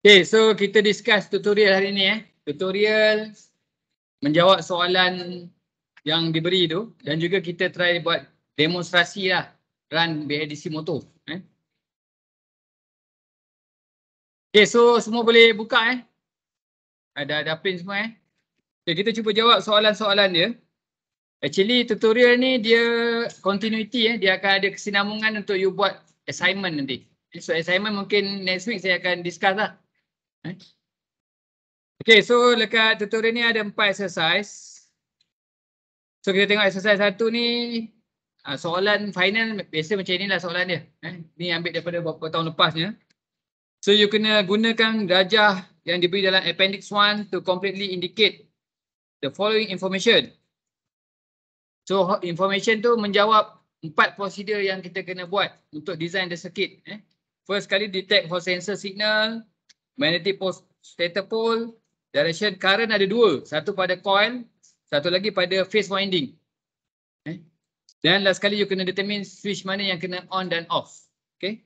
Okay, so kita discuss tutorial hari ni eh. Tutorial menjawab soalan yang diberi tu dan juga kita try buat demonstrasi lah run BADC motor. Eh. Okay, so semua boleh buka eh. Ada ada pin semua eh. Okay, kita cuba jawab soalan-soalan dia. Actually tutorial ni dia continuity eh. Dia akan ada kesinambungan untuk you buat assignment nanti. So assignment mungkin next week saya akan discuss lah. Eh? Okay, so lekat tutorial ni ada empat exercise. So kita tengok exercise satu ni, ah, soalan final biasa macam ni lah soalan dia. Eh? Ni ambil daripada beberapa tahun lepasnya. So you kena gunakan rajah yang diberi dalam appendix one to completely indicate the following information. So information tu menjawab empat prosedur yang kita kena buat untuk design the circuit. Eh? First kali detect for sensor signal, magnetic pole stator pole direction current ada dua satu pada coil satu lagi pada phase winding okay. Eh? dan last sekali you kena determine switch mana yang kena on dan off okey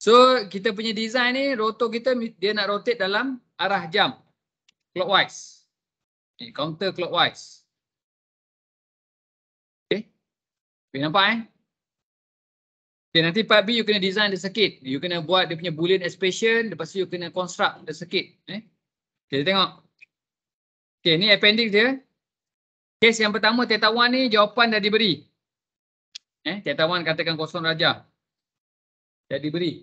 so kita punya design ni rotor kita dia nak rotate dalam arah jam clockwise eh, counter clockwise okey nampak eh Okay, nanti part B you kena design the circuit. You kena buat dia punya boolean expression. Lepas tu you kena construct the circuit. Eh? Okay, tengok. Okay, ni appendix dia. Case yang pertama, theta 1 ni jawapan dah diberi. Eh, theta 1 katakan kosong raja. Dah diberi.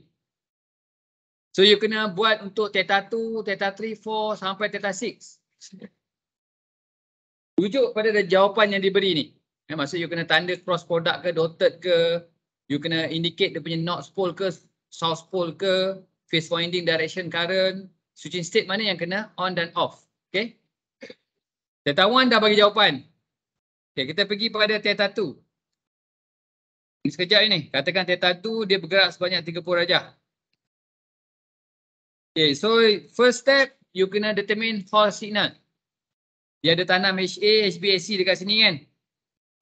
So you kena buat untuk theta 2, theta 3, 4 sampai theta 6. Rujuk pada jawapan yang diberi ni. Eh, maksud you kena tanda cross product ke, dotted ke you kena indicate dia punya north pole ke south pole ke phase winding direction current switching state mana yang kena on dan off okay? data 1 dah bagi jawapan Okay kita pergi pada theta 2 sekejap ini katakan theta 2 dia bergerak sebanyak 30 darjah Okay so first step you kena determine false signal dia ada tanam HA, HB, AC dekat sini kan?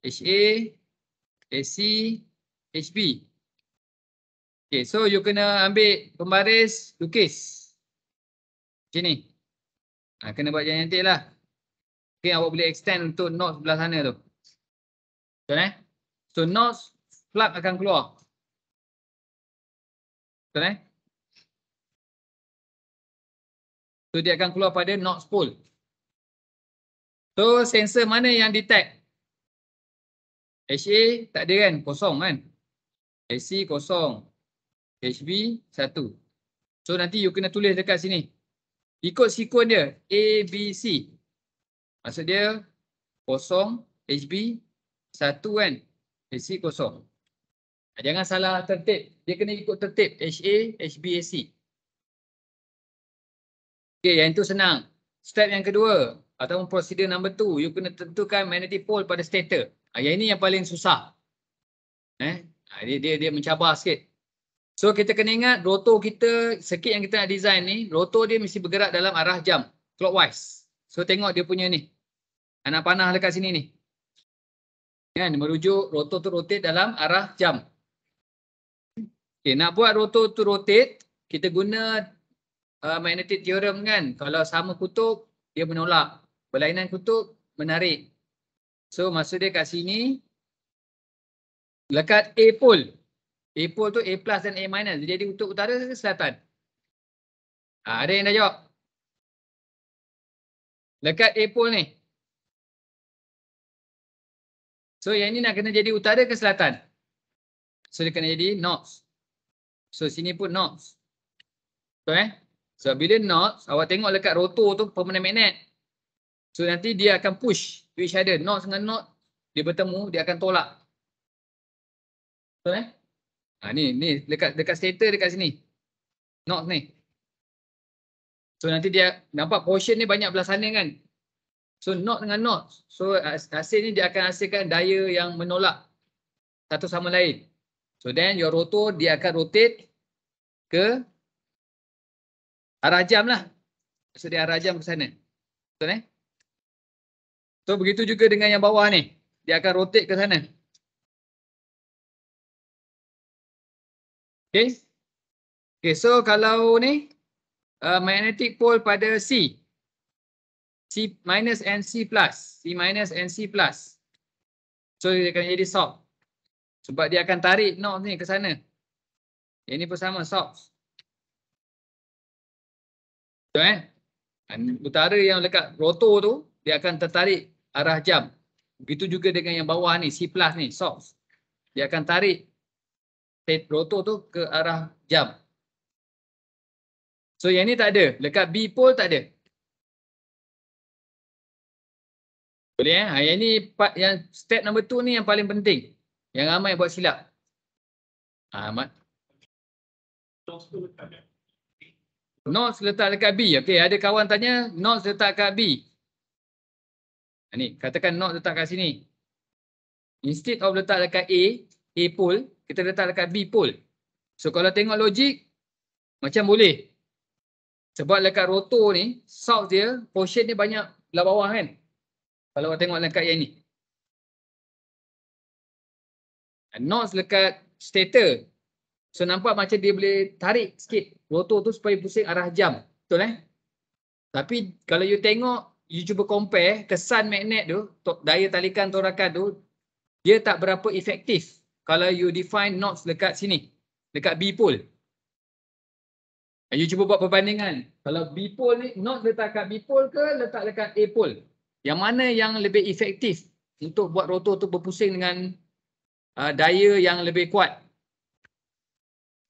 HA, AC, HP. Okay, so you kena ambil pembaris lukis. Macam ni. Ha, kena buat nanti lah. Okay, awak boleh extend untuk notch sebelah sana tu. Betul eh? So notch plug akan keluar. Betul eh? So dia akan keluar pada notch pole. So sensor mana yang detect? HA tak ada kan? Kosong kan? AC kosong. HB satu. So nanti you kena tulis dekat sini. Ikut sekuen dia. ABC. Maksud dia kosong. HB satu kan. AC kosong. Jangan salah tertib. Dia kena ikut tertib. HA, HB, AC. Okay yang itu senang. Step yang kedua. Ataupun prosedur number two. You kena tentukan magnetic pole pada stator. Yang ini yang paling susah. Eh, Ha, dia dia dia mencabar sikit. So kita kena ingat rotor kita, sikit yang kita nak design ni, rotor dia mesti bergerak dalam arah jam, clockwise. So tengok dia punya ni. Anak panah dekat sini ni. Kan, merujuk rotor tu rotate dalam arah jam. Okay, nak buat rotor tu rotate, kita guna uh, magnetic theorem kan. Kalau sama kutub, dia menolak. Berlainan kutub, menarik. So maksud dia kat sini, Lekat A pole. A pole tu A plus dan A minus. Jadi, jadi untuk utara ke selatan? Ha, ada yang dah jawab? Lekat A pole ni. So yang ni nak kena jadi utara ke selatan? So dia kena jadi north. So sini pun north. So eh. So bila north, awak tengok lekat rotor tu permanent magnet. So nanti dia akan push to each other. North dengan north, dia bertemu, dia akan tolak. Betul eh? Ha, ni ni dekat dekat stator dekat sini. Not ni. So nanti dia nampak portion ni banyak belah sana kan. So not dengan not. So hasil ni dia akan hasilkan daya yang menolak satu sama lain. So then your rotor dia akan rotate ke arah jam lah. So dia arah jam ke sana. Betul eh? So begitu juga dengan yang bawah ni. Dia akan rotate ke sana. Okay. Okay, so kalau ni uh, magnetic pole pada C. C minus and C plus. C minus and C plus. So dia akan jadi soft. Sebab dia akan tarik north ni ke sana. Ini pun sama soft. So, eh? Utara yang dekat rotor tu, dia akan tertarik arah jam. Begitu juga dengan yang bawah ni, C plus ni, soft. Dia akan tarik State proto tu ke arah jam. So yang ni tak ada. Dekat B pole tak ada. Boleh eh? Ha, yang ni part yang step number 2 ni yang paling penting. Yang ramai buat silap. Ah, ha, Ahmad. Notes letak dekat B. Okay, ada kawan tanya notes letak kat B. Ha, ni, katakan notes letak kat sini. Instead of letak dekat A, A pole kita letak dekat B pole. So kalau tengok logik, macam boleh. Sebab dekat rotor ni, south dia, portion dia banyak belah bawah kan. Kalau kita tengok dekat yang ni. North dekat stator. So nampak macam dia boleh tarik sikit rotor tu supaya pusing arah jam. Betul eh? Tapi kalau you tengok, you cuba compare eh, kesan magnet tu, daya talikan torakan tu, dia tak berapa efektif kalau you define knots dekat sini, dekat B pole. And you cuba buat perbandingan. Kalau B pole ni, knots letak kat B pole ke letak dekat A pole? Yang mana yang lebih efektif untuk buat rotor tu berpusing dengan uh, daya yang lebih kuat?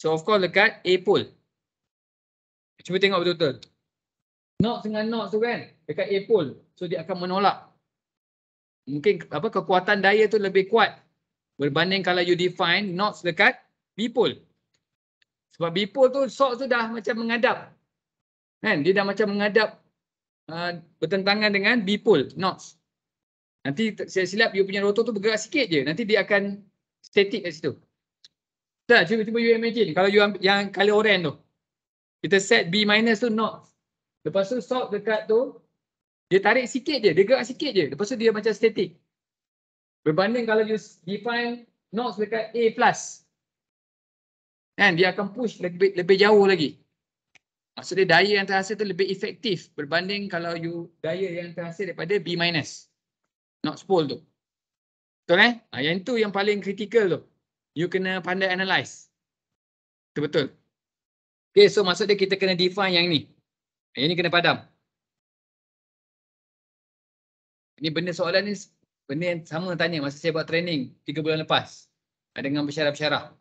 So of course dekat A pole. Cuba tengok betul-betul. Knots dengan knots tu kan, dekat A pole. So dia akan menolak. Mungkin apa kekuatan daya tu lebih kuat berbanding kalau you define knots dekat bipole. Sebab bipole tu socks tu dah macam mengadap. Kan? Dia dah macam mengadap uh, bertentangan dengan bipole knots. Nanti saya silap you punya rotor tu bergerak sikit je. Nanti dia akan static kat situ. Tak, cuba cuba you imagine kalau you ambil yang color orange tu. Kita set B minus tu knots. Lepas tu socks dekat tu dia tarik sikit je, dia gerak sikit je. Lepas tu dia macam static. Berbanding kalau you define notes dekat A plus. Kan dia akan push lebih lebih jauh lagi. Maksudnya daya yang terhasil tu lebih efektif berbanding kalau you daya yang terhasil daripada B minus. Not spool tu. Betul eh? Ha, yang tu yang paling kritikal tu. You kena pandai analyse. Itu betul. Okay so maksudnya kita kena define yang ni. Yang ni kena padam. Ini benda soalan ni benda yang sama tanya masa saya buat training tiga bulan lepas dengan pesyarah-pesyarah.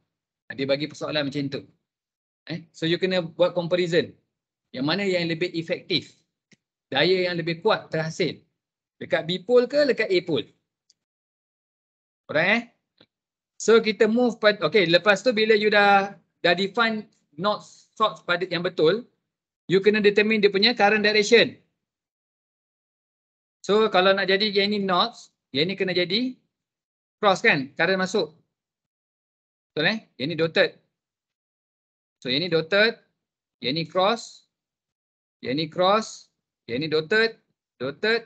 Dia bagi persoalan macam tu. Eh? So you kena buat comparison. Yang mana yang lebih efektif. Daya yang lebih kuat terhasil. Dekat B pole ke dekat A pole? Alright eh? So kita move pad, okay lepas tu bila you dah dah define not short pada yang betul, you kena determine dia punya current direction. So kalau nak jadi yang ini knots, yang ini kena jadi cross kan? Current masuk. Betul eh? Yang ini dotted. So yang ini dotted. Yang ini cross. Yang ini cross. Yang ini dotted. Dotted.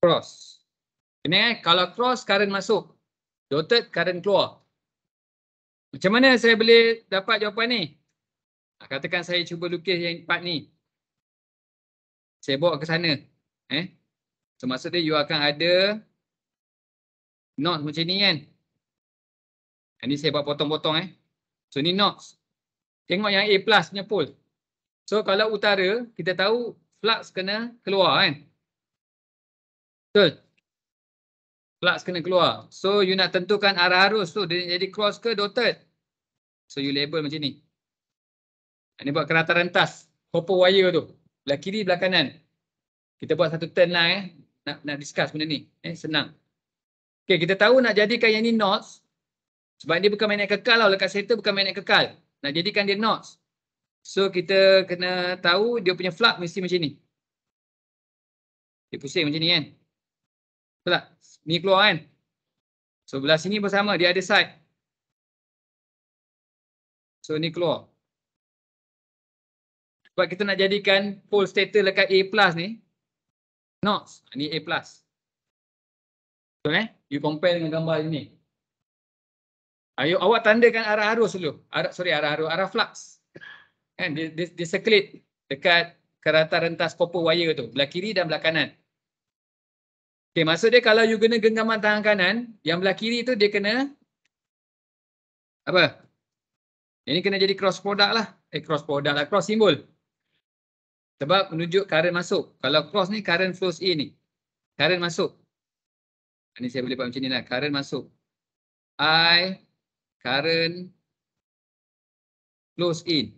Cross. Ini eh? Kalau cross, current masuk. Dotted, current keluar. Macam mana saya boleh dapat jawapan ni? Ah, katakan saya cuba lukis yang part ni. Saya bawa ke sana. Eh, So maksudnya you akan ada knots macam ni kan. Ini saya buat potong-potong eh. So ni knots. Tengok yang A plus punya pole. So kalau utara kita tahu flux kena keluar kan. Betul. Flux kena keluar. So you nak tentukan arah arus tu dia jadi cross ke dotted. So you label macam ni. Ini buat kereta rentas. Hopper wire tu. Belah kiri belah kanan. Kita buat satu turn line lah, eh nak nak discuss benda ni. Eh, senang. Okay, kita tahu nak jadikan yang ni knots. Sebab dia bukan magnet kekal lah. Lekat center bukan magnet kekal. Nak jadikan dia knots. So kita kena tahu dia punya flux mesti macam ni. Dia pusing macam ni kan. Betul tak? Ni keluar kan. So belah sini pun sama. Dia ada side. So ni keluar. Sebab kita nak jadikan pole stator lekat A plus ni. Notes. Ini A+. Betul eh? You compare dengan gambar ini. Ayuh, awak tandakan arah arus dulu. Arah, sorry, arah arus. Arah flux. Di kan? Dia circlet dekat kereta rentas copper wire tu. Belah kiri dan belah kanan. Okay, maksud dia kalau you guna genggaman tangan kanan, yang belah kiri tu dia kena apa? Ini kena jadi cross product lah. Eh, cross product lah. Cross symbol. Sebab menunjuk current masuk. Kalau cross ni current flows in ni. Current masuk. Ini saya boleh buat macam ni lah. Current masuk. I current flows in.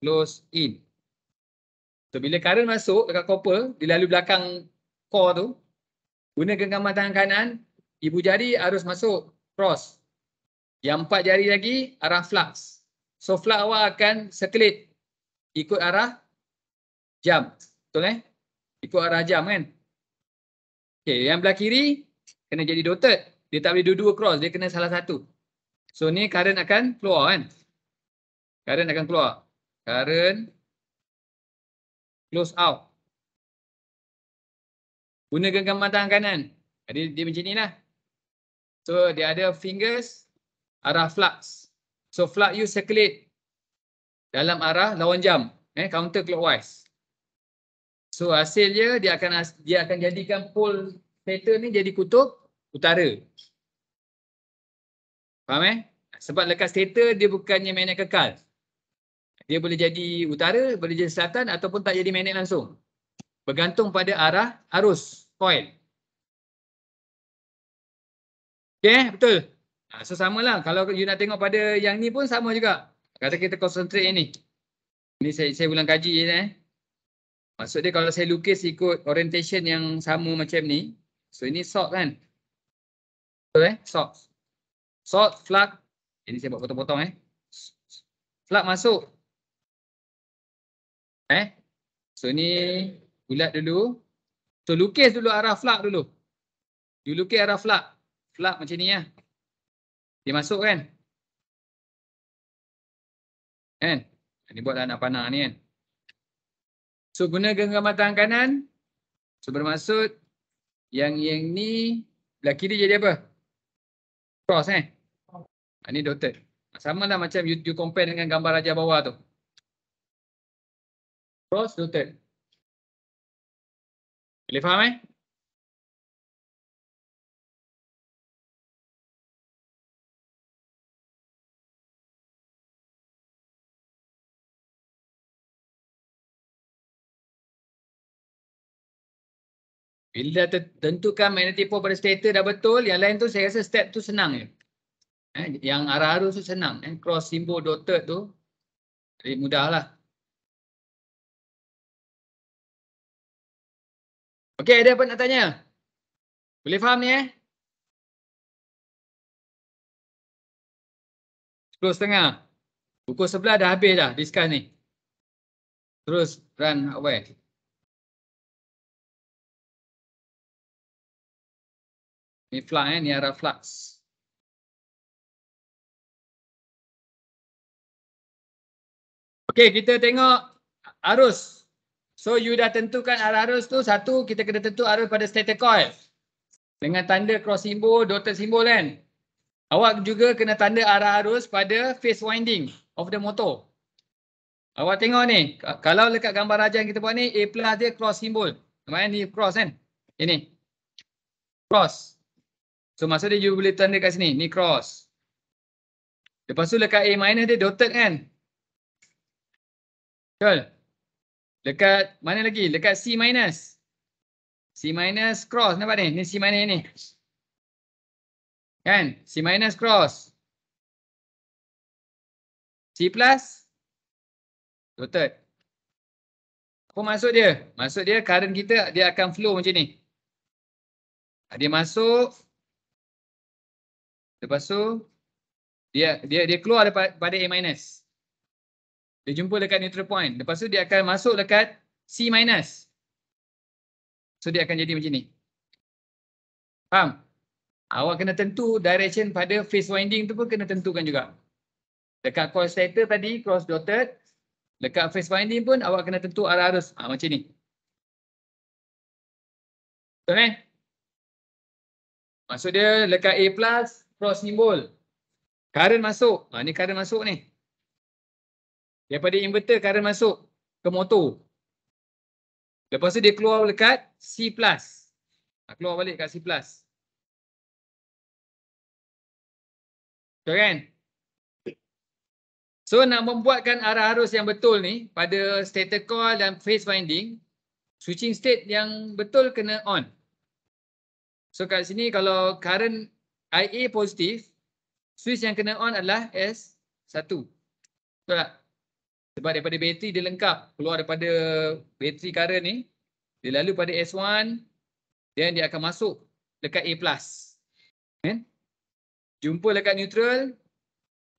Flows in. So bila current masuk dekat copper, dilalui belakang core tu, guna genggaman tangan kanan, ibu jari arus masuk cross. Yang empat jari lagi arah flux. So flux awak akan circulate ikut arah jam. Betul eh? Ikut arah jam kan? Okay, yang belah kiri kena jadi dotted. Dia tak boleh dua-dua cross. Dia kena salah satu. So ni current akan keluar kan? Current akan keluar. Current close out. Gunakan gambar tangan kanan. Jadi dia macam ni lah. So dia ada fingers arah flux. So flux you circulate dalam arah lawan jam eh counter clockwise so hasilnya dia akan dia akan jadikan pole theta ni jadi kutub utara faham eh sebab lekas theta dia bukannya magnet kekal dia boleh jadi utara boleh jadi selatan ataupun tak jadi magnet langsung bergantung pada arah arus coil okey betul ha, so samalah kalau you nak tengok pada yang ni pun sama juga Kata kita konsentrate ni. Ni saya, saya ulang kaji je eh. Maksud dia kalau saya lukis ikut orientation yang sama macam ni. So ini salt kan. Betul eh? Salt. Salt, flux. Ini saya buat potong-potong eh. Flux masuk. Eh. So ni bulat dulu. So lukis dulu arah flux dulu. You lukis arah flux. Flux macam ni lah. Dia masuk kan. Kan? Ini buatlah anak panah ni kan. So guna genggaman tangan kanan. So bermaksud yang yang ni belah kiri jadi apa? Cross eh. Ini ah, dotted. Sama lah macam you, you compare dengan gambar raja bawah tu. Cross dotted. Boleh faham eh? Bila dah tentukan magnetic pole pada stator dah betul, yang lain tu saya rasa step tu senang je. Eh, yang arah arus tu senang. Eh, cross symbol dotted tu, jadi mudah lah. Okay, ada apa nak tanya? Boleh faham ni eh? setengah. Pukul sebelah dah habis dah diskan ni. Terus run away. ni flux eh ni arah flux Okay, kita tengok arus so you dah tentukan arah arus tu satu kita kena tentu arus pada stator coil dengan tanda cross symbol dotted symbol kan awak juga kena tanda arah arus pada face winding of the motor awak tengok ni kalau dekat gambar rajah yang kita buat ni a plus dia cross symbol maknanya ni cross kan ini cross So masa dia you boleh tanda kat sini, ni cross. Lepas tu dekat A minus dia dotted kan? Betul? Dekat mana lagi? Dekat C minus. C minus cross nampak ni? Ni C minus ni. Kan? C minus cross. C plus. Dotted. Apa maksud dia? Maksud dia current kita dia akan flow macam ni. Dia masuk. Lepas tu dia dia dia keluar daripada A minus. Dia jumpa dekat neutral point. Lepas tu dia akan masuk dekat C minus. So dia akan jadi macam ni. Faham? Awak kena tentu direction pada phase winding tu pun kena tentukan juga. Dekat coil sector tadi cross dotted dekat phase winding pun awak kena tentu arah arus. Ha, macam ni. Betul eh? Maksud dia dekat A plus cross simbol. Current masuk. Ha, ni current masuk ni. Daripada inverter current masuk ke motor. Lepas tu dia keluar dekat C+. Ha, keluar balik kat C+. Betul kan? So nak membuatkan arah arus yang betul ni pada stator coil dan phase winding switching state yang betul kena on. So kat sini kalau current IA positif, switch yang kena on adalah S1. Betul tak? Sebab daripada bateri dia lengkap, keluar daripada bateri current ni, dia lalu pada S1, then dia akan masuk dekat A+. Okay? Jumpa dekat neutral,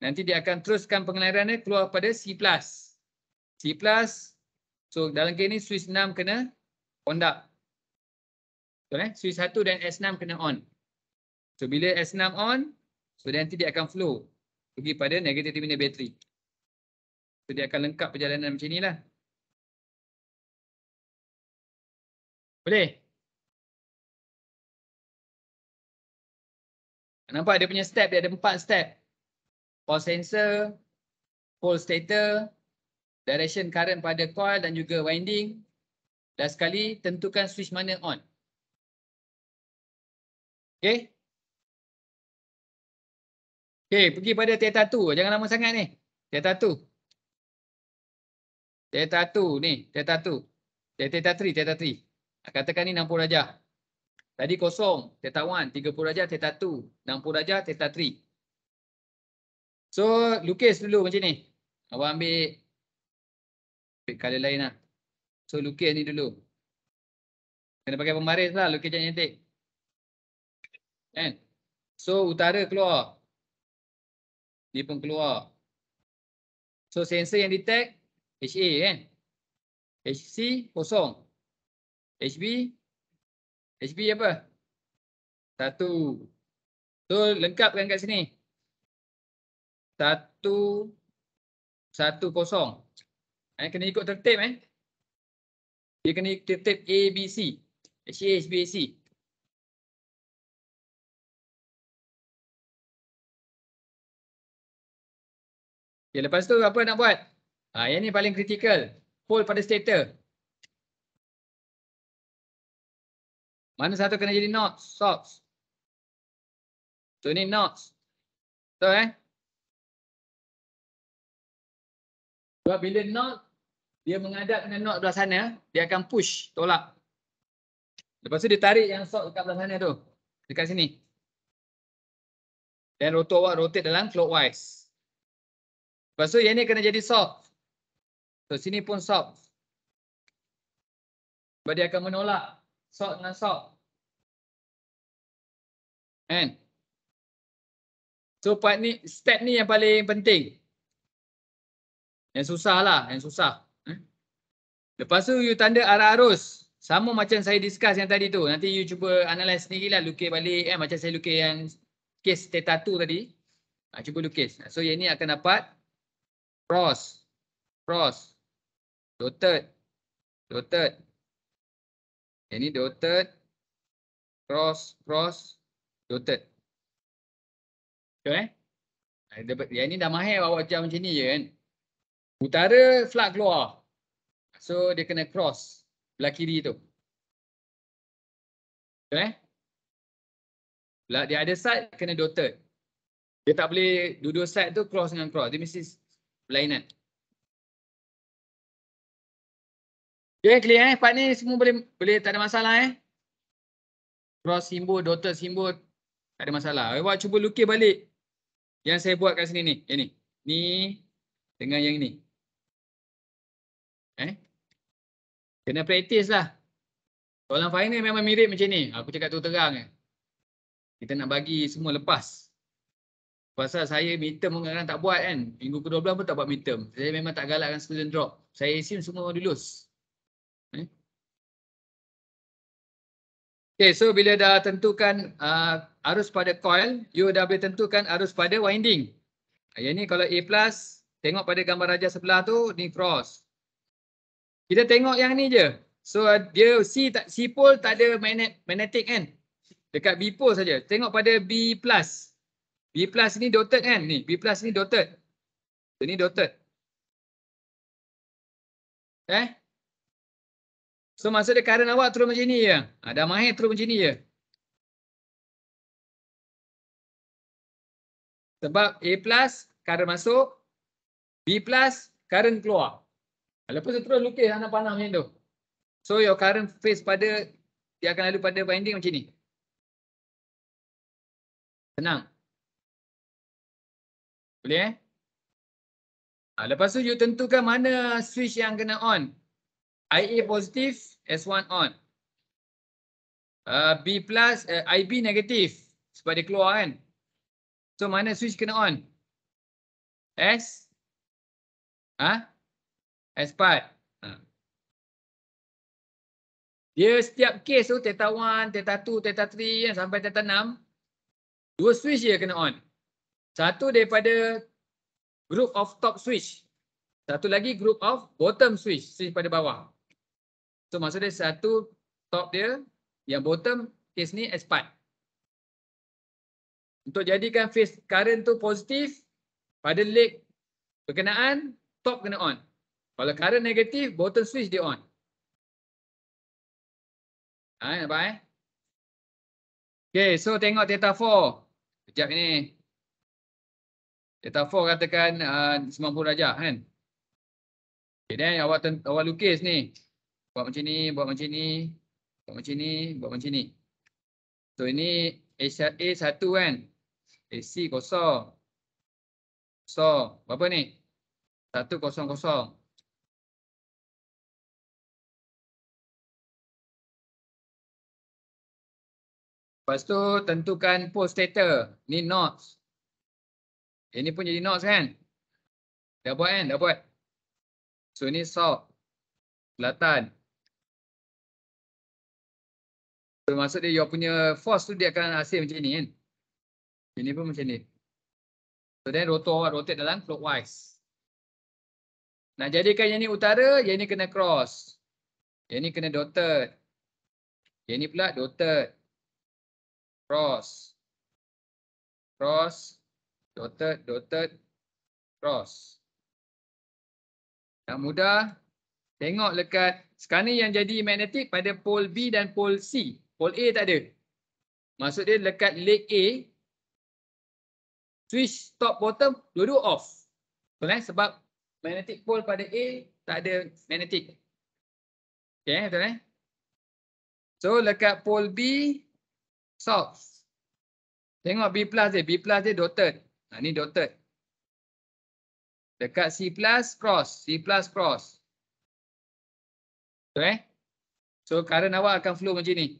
nanti dia akan teruskan pengeliran dia keluar pada C+. C+, so dalam case ni switch 6 kena on Betul eh? Switch 1 dan S6 kena on. So bila S6 on, so nanti dia akan flow pergi pada negative terminal battery. So dia akan lengkap perjalanan macam inilah. Boleh? Nampak dia punya step, dia ada empat step. Power sensor, pole stator, direction current pada coil dan juga winding. Dan sekali tentukan switch mana on. Okay. Okay, pergi pada teta tu. Jangan lama sangat ni. Teta tu. Teta tu ni, teta tu. Teta 3, teta 3. Ah, katakan ni 60 darjah. Tadi kosong, teta 1, 30 darjah, teta 2, 60 darjah, teta 3. So, lukis dulu macam ni. Abang ambil ambil color lain lah. So, lukis ni dulu. Kena pakai pembaris lah, lukis cantik-cantik. Kan? So, utara keluar dia pun keluar. So sensor yang detect HA kan. HC kosong. HB HB apa? Satu. So kan kat sini. Satu satu kosong. Eh, kena ikut tertib eh. Dia kena tertib ABC B HA HB C. Okay, ya, lepas tu apa nak buat? Ha, yang ni paling kritikal. Pole pada stator. Mana satu kena jadi knots, socks. So ni knots. So eh. Sebab so, bila knot, dia mengadap dengan knot belah sana, dia akan push, tolak. Lepas tu dia tarik yang sok dekat belah sana tu. Dekat sini. Dan rotate dalam clockwise. Lepas tu yang ni kena jadi soft. So sini pun soft. Sebab dia akan menolak soft dengan soft. Kan? So part ni, step ni yang paling penting. Yang susah lah, yang susah. Hmm? Lepas tu you tanda arah arus. Sama macam saya discuss yang tadi tu. Nanti you cuba analyse sendiri lah, lukis balik. Eh, macam saya lukis yang case theta 2 tadi. Ha, cuba lukis. So yang ni akan dapat cross cross dotted dotted ini dotted cross cross dotted okey ada eh? yang ni dah mahir bawa jam macam ni je kan utara flag keluar so dia kena cross belah kiri tu okey eh? belah dia ada side kena dotted dia tak boleh duduk side tu cross dengan cross dia mesti pelainan. Okay clear eh. Part ni semua boleh, boleh tak ada masalah eh. Cross simbol, dotted simbol, tak ada masalah. Eh, awak cuba lukis balik yang saya buat kat sini ni. Yang ni. Ni dengan yang ni. Eh. Kena praktis lah. Soalan final memang mirip macam ni. Aku cakap tu terang eh. Kita nak bagi semua lepas. Pasal saya midterm pun kadang tak buat kan. Minggu ke-12 pun tak buat midterm. Saya memang tak galakkan student drop. Saya isim semua orang lulus. Okay. Eh? okay, so bila dah tentukan uh, arus pada coil, you dah boleh tentukan arus pada winding. Yang ni kalau A+, plus, tengok pada gambar raja sebelah tu, ni cross. Kita tengok yang ni je. So uh, dia C, C pole tak ada magnet, magnetic kan. Dekat B pole saja. Tengok pada B+. plus. B plus ni dotted kan? Ni B plus ni dotted. ni dotted. Eh? So masa dia current awak terus macam ni je. Ada ha, mahir terus macam ni je. Sebab A plus current masuk. B plus current keluar. Lepas tu terus lukis anak-anak macam tu. So your current face pada dia akan lalu pada binding macam ni. Tenang. Boleh eh? Ah, lepas tu you tentukan mana switch yang kena on. IA positif, S1 on. Ah, B plus, eh, IB negatif. Sebab dia keluar kan. So mana switch kena on? S? Ha? S part. Ha. Dia setiap case tu, theta 1, theta 2, theta 3 kan? sampai theta 6. Dua switch dia kena on. Satu daripada group of top switch. Satu lagi group of bottom switch, switch pada bawah. So maksudnya satu top dia, yang bottom case ni expand. Untuk jadikan face current tu positif, pada leg berkenaan, top kena on. Kalau current negatif, bottom switch dia on. Ha, nampak eh? Okay, so tengok theta 4. Sekejap ni. Delta 4 katakan uh, 90 darjah kan. Okay then awak, ten, awak lukis ni. Buat macam ni, buat macam ni. Buat macam ni, buat macam ni. So ini A1 kan. AC kosong. Kosong. Berapa ni? 1 kosong kosong. Lepas tu tentukan post stator. Ni notes. Yang ni pun jadi nox kan? Dah buat kan? Dah buat. So ni south. Selatan. So maksud dia, you punya force tu dia akan hasil macam ni kan? Ini pun macam ni. So then rotor, rotate dalam clockwise. Nak jadikan yang ni utara, yang ni kena cross. Yang ni kena dotted. Yang ni pula dotted. Cross. Cross dotted dotted cross. Yang mudah. Tengok lekat. Sekarang yang jadi magnetik pada pole B dan pole C. Pole A tak ada. Maksud dia lekat leg A. Switch top bottom dua-dua off. Betul eh? Sebab magnetic pole pada A tak ada magnetic. Okay betul eh? So lekat pole B soft. Tengok B plus dia. B plus dia dotted. Ha, ni dotted. Dekat C++ plus cross. C++ plus cross. So, eh? so current awak akan flow macam ni.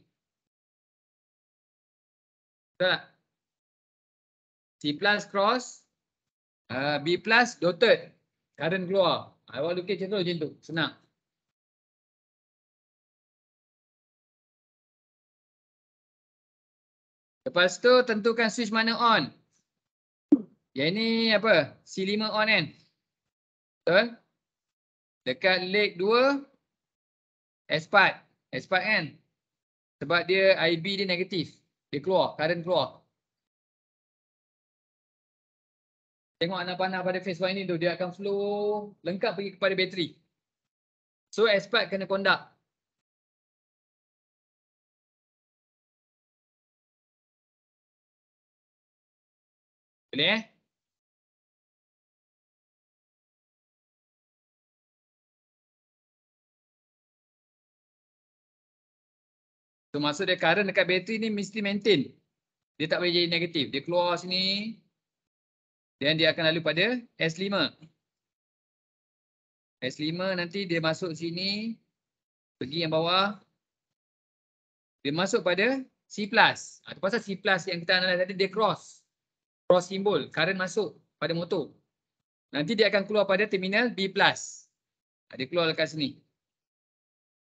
Betul tak? C++ cross. Uh, B+, dotted. Current keluar. Ah, awak lukis macam tu, macam tu. Senang. Lepas tu tentukan switch mana on. Yang ini apa? C5 on kan? Betul? Dekat leg 2 S part. S part kan? Sebab dia IB dia negatif. Dia keluar. Current keluar. Tengok anak-anak pada phase 1 ni tu. Dia akan flow lengkap pergi kepada bateri. So S part kena conduct. Boleh eh? So maksud dia current dekat bateri ni mesti maintain. Dia tak boleh jadi negatif. Dia keluar sini. Dan dia akan lalu pada S5. S5 nanti dia masuk sini. Pergi yang bawah. Dia masuk pada C+. Itu ha, pasal C+, yang kita analis tadi dia cross. Cross simbol. Current masuk pada motor. Nanti dia akan keluar pada terminal B+. Ha, dia keluar dekat sini.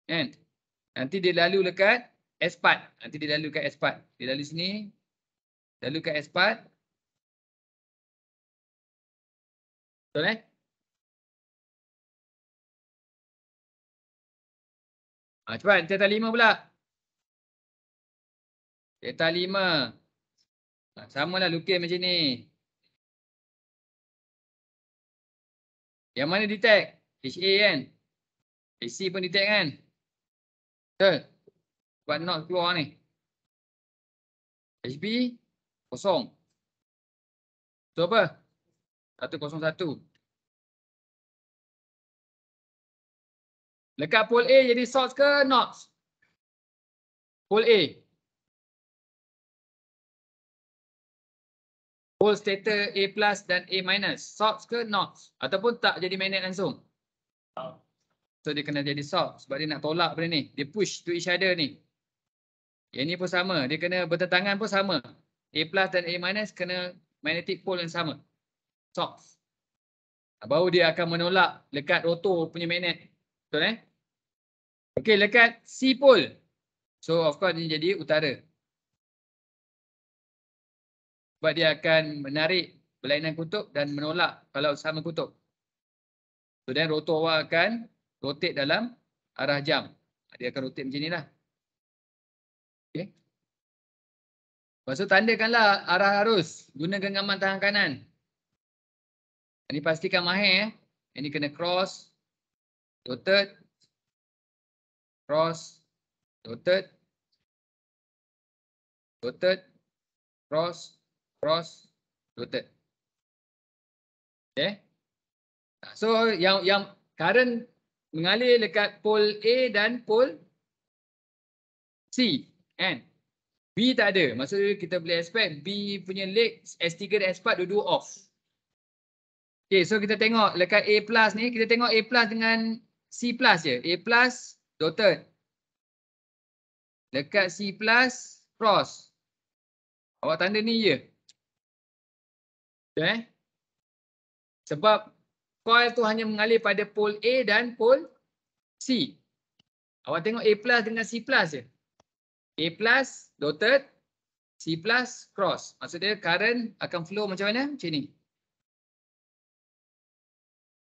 And nanti dia lalu dekat S-part. Nanti dia lalu kat S-part. Dia lalu sini. Lalu kat S-part. Betul eh? Ha, cepat. Data lima pula. Data lima, Ha, ah, Sama lah lukis macam ni. Yang mana detect? HA kan? AC pun detect kan? Betul? sebab not keluar ni. HB kosong. Itu apa? satu. Lekat pole A jadi salt ke not? Pole A. Pole stator A plus dan A minus. Salt ke not? Ataupun tak jadi magnet langsung? So dia kena jadi salt sebab dia nak tolak benda ni. Dia push to each other ni. Yang ni pun sama. Dia kena bertentangan pun sama. A plus dan A minus kena magnetic pole yang sama. Sox. Ah, baru dia akan menolak lekat rotor punya magnet. Betul eh? Okay lekat C pole. So of course ini jadi utara. Sebab dia akan menarik berlainan kutub dan menolak kalau sama kutub. So then rotor awak akan rotate dalam arah jam. Dia akan rotate macam ni lah. Okey. Pasal tandakanlah arah arus guna gaman tangan kanan. Ini pastikan mahir eh. Ini kena cross dotted cross dotted dotted cross cross dotted. Okay. So yang yang current mengalir dekat pole A dan pole C kan B tak ada maksudnya kita boleh expect B punya leg S3 dan S4 dua-dua off Okay so kita tengok lekat A plus ni kita tengok A plus dengan C plus je A plus dotted lekat C plus cross awak tanda ni je okay. Eh? sebab coil tu hanya mengalir pada pole A dan pole C awak tengok A plus dengan C plus je A plus dotted C plus cross. Maksudnya current akan flow macam mana? Macam ni.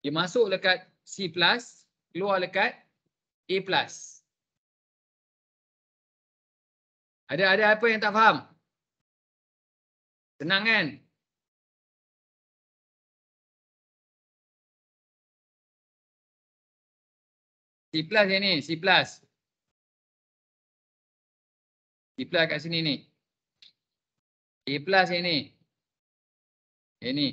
Dia masuk dekat C plus, keluar dekat A plus. Ada ada apa yang tak faham? Senang kan? C plus ni, C plus. B plus kat sini ni. A plus ini. Ini.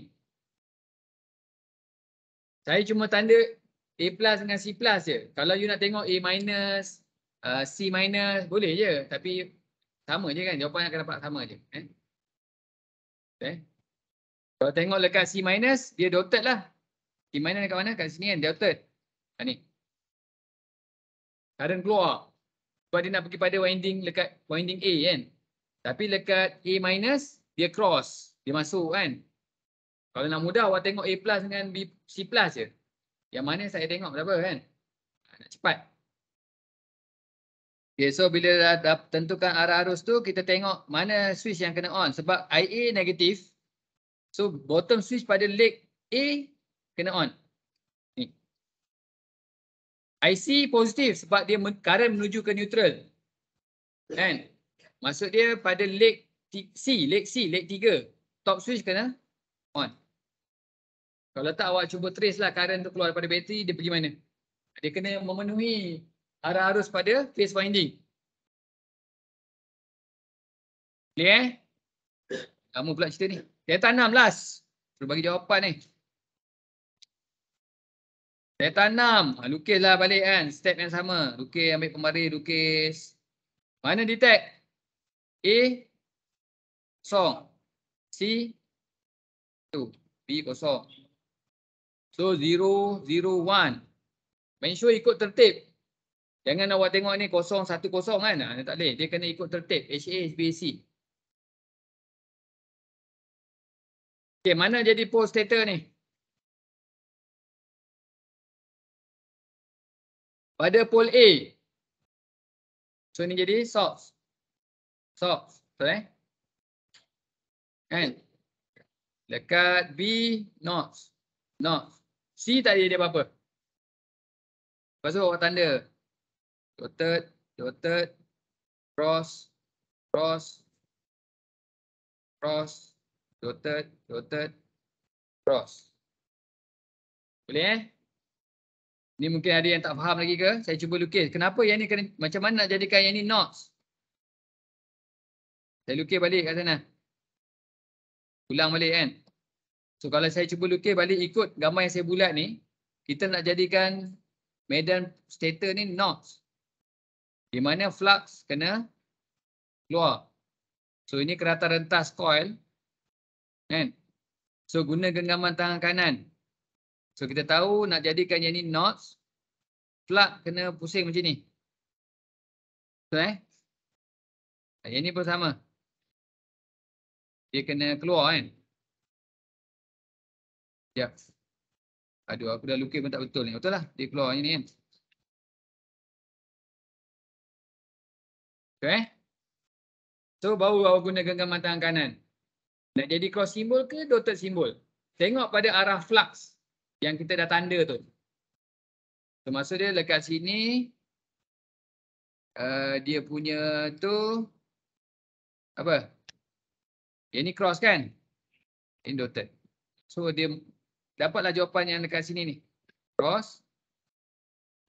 Saya cuma tanda A plus dengan C plus je. Kalau you nak tengok A minus, uh, C minus boleh je. Tapi sama je kan. Jawapan akan dapat sama je. Eh? Eh? Kalau tengok lekat C minus, dia dotted lah. C minus dekat mana? Kat sini kan dotted. Ha, ni. Current keluar sebab dia nak pergi pada winding dekat winding A kan. Tapi dekat A minus dia cross, dia masuk kan. Kalau nak mudah awak tengok A plus dengan B, C plus je. Yang mana saya tengok berapa kan. Ha, nak cepat. Okay so bila dah, dah tentukan arah arus tu kita tengok mana switch yang kena on. Sebab IA negatif. So bottom switch pada leg A kena on. IC positif sebab dia current menuju ke neutral. Kan? Maksud dia pada leg C, leg C, leg 3. Top switch kena on. Kalau tak awak cuba trace lah current tu keluar daripada bateri, dia pergi mana? Dia kena memenuhi arah arus pada phase winding. Boleh eh? Lama pula cerita ni. Kaitan 16. Terus bagi jawapan ni. Eh. Saya tanam. Ah, Lukislah balik kan. Step yang sama. Lukis ambil pemari, lukis. Mana detect? A. Song. C. Tu. B kosong. So 0, 0, 1. Make sure ikut tertib. Jangan awak tengok ni kosong, satu kosong kan. Ha, tak boleh. Dia kena ikut tertib. H, A, B, C. Okay, mana jadi post data ni? pada pol A. So ni jadi socks. Socks. So eh. Kan. Dekat B, knots. Knots. C tak ada dia apa-apa. Lepas tu orang tanda. Dotted, dotted, cross, cross, cross, dotted, dotted, cross. Boleh eh? Ni mungkin ada yang tak faham lagi ke? Saya cuba lukis. Kenapa yang ni kena, macam mana nak jadikan yang ni knots? Saya lukis balik kat sana. Ulang balik kan. So kalau saya cuba lukis balik ikut gambar yang saya bulat ni, kita nak jadikan medan stator ni knots. Di mana flux kena keluar. So ini kereta rentas coil. Kan? So guna genggaman tangan kanan So kita tahu nak jadikan yang ni knots, plug kena pusing macam ni. So eh. Yang ni pun sama. Dia kena keluar kan. Sekejap. Aduh aku dah lukis pun tak betul ni. Betul lah dia keluar macam ni kan. Okay. Eh? So baru awak guna gambar tangan kanan. Nak jadi cross simbol ke dotted simbol. Tengok pada arah flux yang kita dah tanda tu. So, maksud dia dekat sini uh, dia punya tu apa? Yang ni cross kan? In dotted. So dia dapatlah jawapan yang dekat sini ni. Cross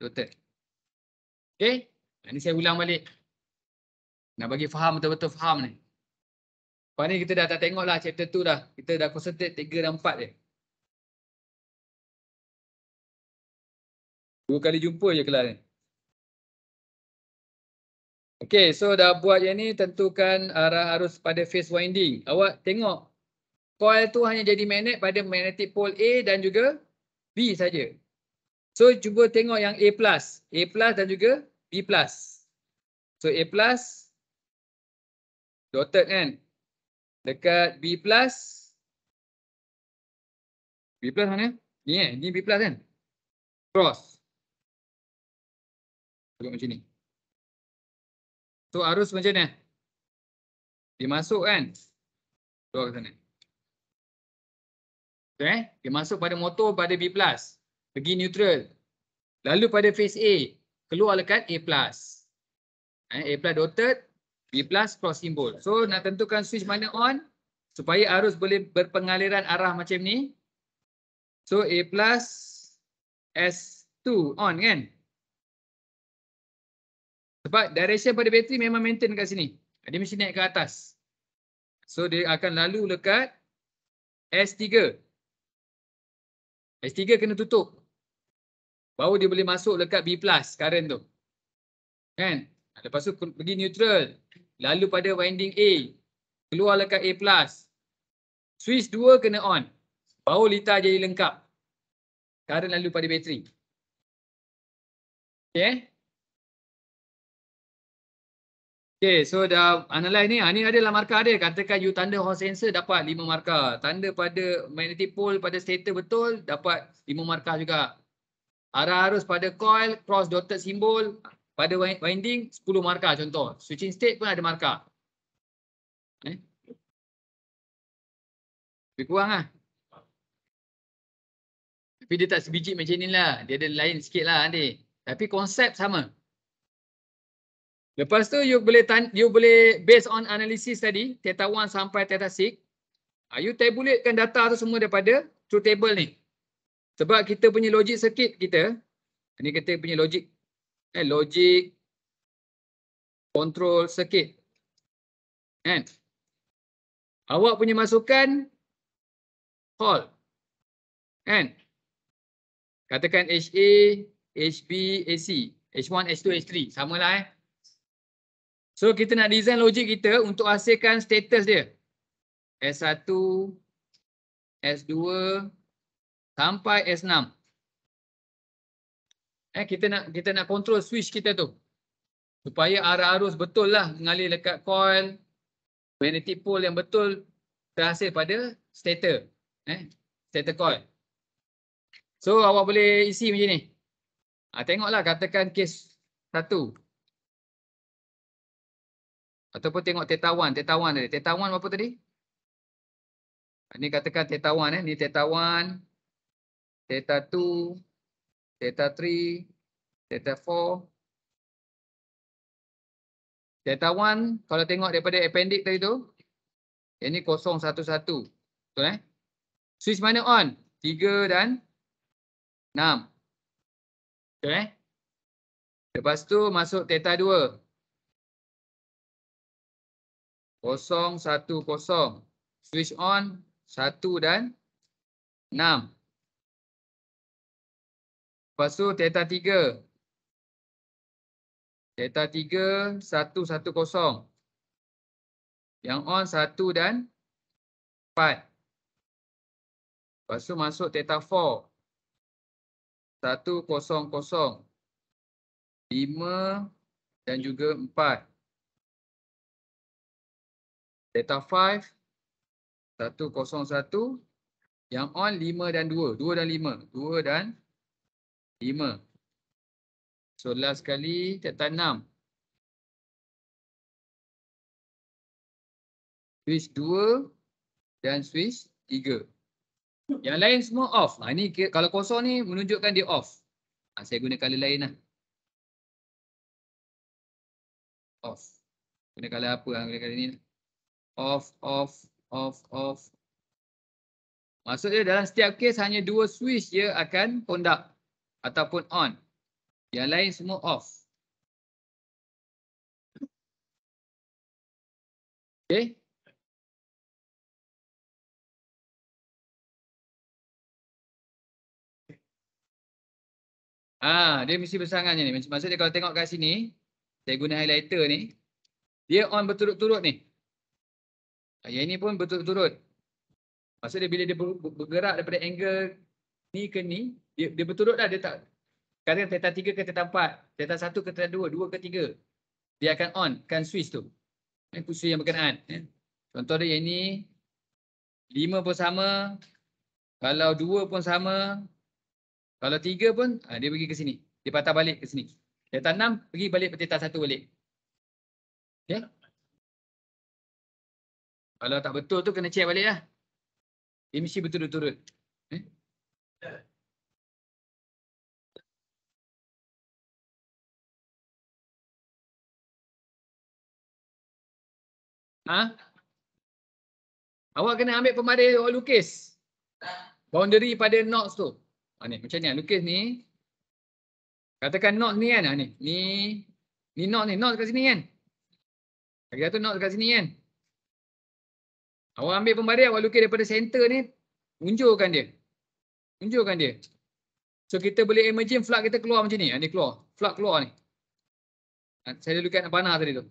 dotted. Okay. Yang ni saya ulang balik. Nak bagi faham betul-betul faham ni. Lepas ni kita dah tak tengok lah chapter tu dah. Kita dah concentrate tiga dan empat je. Dua kali jumpa je kelas ni. Okay, so dah buat yang ni, tentukan arah arus pada phase winding. Awak tengok, coil tu hanya jadi magnet pada magnetic pole A dan juga B saja. So, cuba tengok yang A+, plus. A+, plus dan juga B+. Plus. So, A+, plus, dotted kan? Dekat B+, plus, B+, plus mana? Ni eh, ni B+, plus, kan? Cross. Tengok macam ni. So arus macam ni. Dia masuk kan. Keluar ke sana. Okay. Eh? Dia masuk pada motor pada B+. Pergi neutral. Lalu pada phase A. Keluar dekat A+. Eh, A plus dotted, B cross symbol. So nak tentukan switch mana on supaya arus boleh berpengaliran arah macam ni. So A S2 on kan? Sebab direction pada bateri memang maintain kat sini. Dia mesti naik ke atas. So dia akan lalu dekat S3. S3 kena tutup. Baru dia boleh masuk dekat B+, current tu. Kan? Ah, lepas tu pergi neutral. Lalu pada winding A. Keluar dekat A+. Switch 2 kena on. Baru litar jadi lengkap. Current lalu pada bateri. Okay. Eh? Okay, so dah analyze ni. Ha, ni adalah markah dia. Katakan you tanda Hall sensor dapat 5 markah. Tanda pada magnetic pole pada stator betul dapat 5 markah juga. Arah-arus pada coil, cross dotted simbol pada winding 10 markah contoh. Switching state pun ada markah. Eh? Lebih kurang lah. Tapi dia tak sebiji macam ni lah. Dia ada lain sikit lah nanti. Tapi konsep sama. Lepas tu you boleh you boleh based on analysis tadi theta 1 sampai theta 6 ah, you tabulatekan data tu semua daripada truth table ni. Sebab kita punya logic circuit kita ni kita punya logic eh logic control circuit. Kan? Awak punya masukan call. Kan? Katakan HA, HB, AC. H1, H2, H3. Samalah eh. So kita nak design logik kita untuk hasilkan status dia. S1, S2 sampai S6. Eh kita nak kita nak control switch kita tu. Supaya arah arus betul lah mengalir dekat coil magnetic pole yang betul terhasil pada stator. Eh stator coil. So awak boleh isi macam ni. Ah tengoklah katakan case 1. Ataupun tengok tetawan. Tetawan tadi. Tetawan berapa tadi? Ini katakan tetawan. Eh. Ini tetawan. Teta 2. Teta 3. Teta 4. Teta 1. Kalau tengok daripada appendix tadi tu. Ini kosong satu satu, Betul eh? Switch mana on? 3 dan 6. Betul eh? Lepas tu masuk teta kosong satu kosong. Switch on satu dan enam. Lepas tu teta tiga. Teta tiga satu satu kosong. Yang on satu dan empat. Lepas tu masuk teta four. Satu kosong kosong. Lima dan juga empat. Delta 5, 101. Yang on 5 dan 2. 2 dan 5. 2 dan 5. So last kali Delta 6. Switch 2 dan switch 3. Yang lain semua off. Ha, ini kalau kosong ni menunjukkan dia off. Ha, saya guna color lain lah. Off. Guna color apa? Ha, guna color ni lah of of of of maksudnya dalam setiap kes hanya dua switch je akan conduct ataupun on yang lain semua off Okay? Ah, dia mesti bersangannya ni. Maksudnya kalau tengok kat sini, saya guna highlighter ni, dia on berturut-turut ni. Yang ini pun betul turut Maksudnya bila dia bergerak daripada angle ni ke ni, dia, dia berturut dah. Dia tak, Kata teta tiga, ke teta 4, teta 1 ke teta 2, 2 ke 3. Dia akan on, kan switch tu. Pusul yang berkenaan. Ya. Contoh dia yang ni, 5 pun sama. Kalau dua pun sama. Kalau tiga pun, ah, dia pergi ke sini. Dia patah balik ke sini. Teta enam pergi balik ke teta satu balik. Okay. Ya? Kalau tak betul tu kena check balik lah. Dia mesti betul-betul. Eh? Ha? Awak kena ambil pemadai awak lukis. Boundary pada notes tu. Ha, ni, macam ni lah, lukis ni. Katakan notes ni kan. Ha, ni. ni ni ni. Notes kat sini kan. Kita tu notes kat sini kan. Awak ambil pembaris, awak lukis daripada center ni, unjurkan dia. Unjurkan dia. So kita boleh emerging flag kita keluar macam ni. Ha, ni keluar. flag keluar ni. Ah, saya dah lukis panah tadi tu.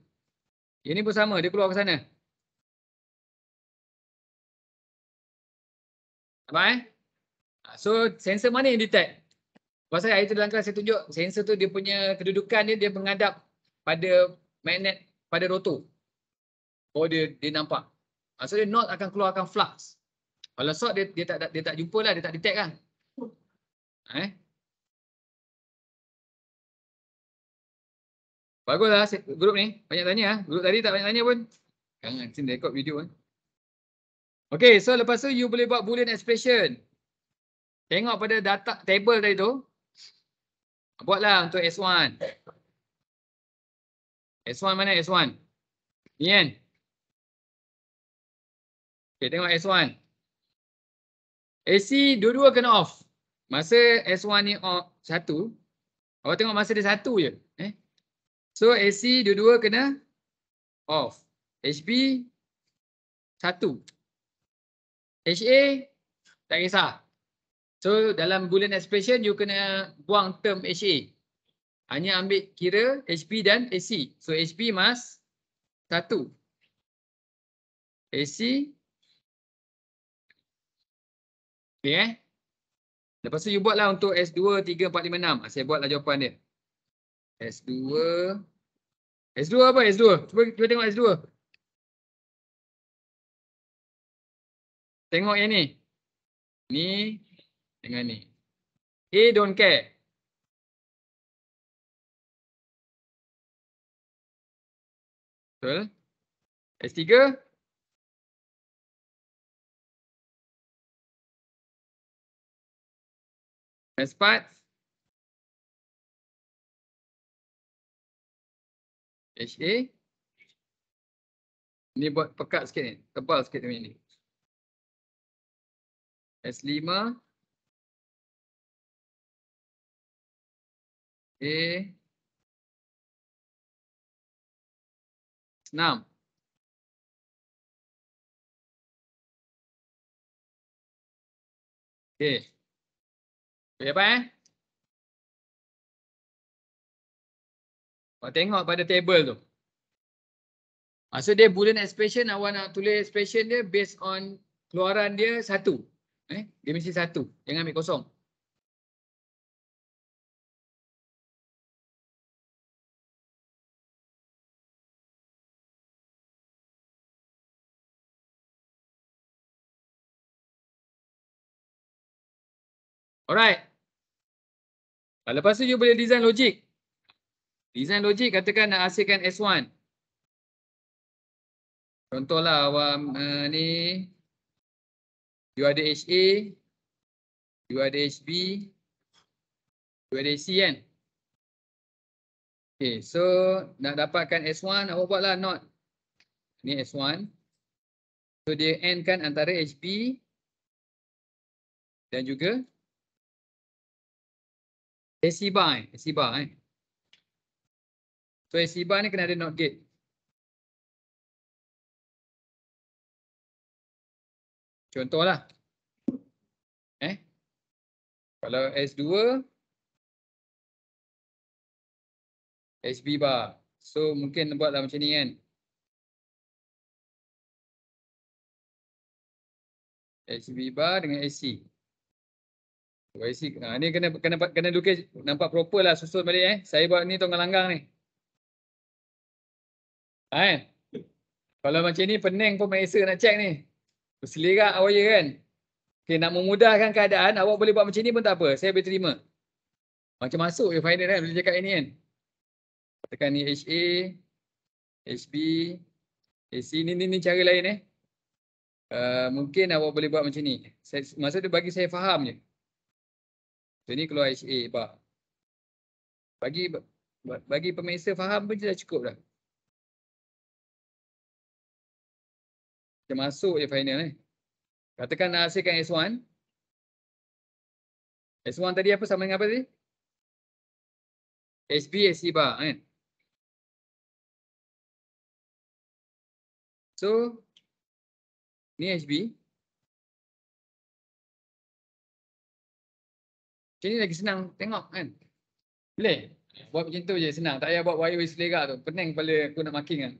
Yang ni pun sama, dia keluar ke sana. Nampak eh? Ah, so sensor mana yang detect? Sebab saya, itu dalam kelas saya tunjuk sensor tu dia punya kedudukan dia, dia menghadap pada magnet, pada rotor. Oh dia, dia nampak. Ah, so dia not akan keluarkan flux. Kalau sort dia, dia tak dia tak jumpa lah, dia tak detect kan. Eh? Bagus lah, grup ni. Banyak tanya lah. Grup tadi tak banyak tanya pun. Kang Jangan sini record video kan. Okay so lepas tu you boleh buat boolean expression. Tengok pada data table tadi tu. Buatlah untuk S1. S1 mana S1? Ni kan? Okay, tengok S1. AC dua-dua kena off. Masa S1 ni off satu. Awak tengok masa dia satu je. Eh? So AC dua-dua kena off. HB satu. HA tak kisah. So dalam boolean expression you kena buang term HA. Hanya ambil kira HB dan AC. So HB must satu. AC Okey eh. Lepas tu you lah untuk S2, 3, 4, 5, 6. Saya buat lah jawapan dia. S2. S2 apa S2? Cuba kita tengok S2. Tengok yang ni. Ni dengan ni. A don't care. Betul. S3. Ms. Butts? HA? Ni buat pekat sikit ni. Tebal sikit demi ni. S5. A. S6. Okay. Ya apa eh? Kau tengok pada table tu. Maksud dia boolean expression awak nak tulis expression dia based on keluaran dia satu. Eh? Dia mesti satu. Jangan ambil kosong. Alright. Ha, lepas tu you boleh design logik. Design logik katakan nak hasilkan S1. Contohlah awam uh, ah, ni. You ada HA. You ada HB. You ada HC kan. Okay so nak dapatkan S1 awak buatlah not. Ni S1. So dia N kan antara HB. Dan juga AC bar eh. AC bar eh. So AC bar ni kena ada not gate. lah. Eh. Kalau S2. SB bar. So mungkin buatlah macam ni kan. SB bar dengan AC. YC. Ha, ah, ni kena kena kena lukis nampak proper lah susun balik eh. Saya buat ni tengah langgang ni. Ah, eh? Kalau macam ni pening pun mesra nak check ni. Berselerak awak ya kan. Okay, nak memudahkan keadaan awak boleh buat macam ni pun tak apa. Saya boleh terima. Macam masuk je final kan boleh cakap ini kan. Tekan ni HA, HB, AC ni ni, ni cara lain eh. Uh, mungkin awak boleh buat macam ni. Saya, masa tu bagi saya faham je. So ni keluar HA bar. Bagi bagi pemirsa faham pun je dah cukup dah. Kita masuk je final eh. Katakan nak hasilkan S1. S1 tadi apa sama dengan apa tadi? HB, HC bar kan? So, ni HB. Macam ni lagi senang tengok kan. Boleh? Buat macam tu je senang. Tak payah buat wire with selera tu. Pening kepala aku nak marking kan.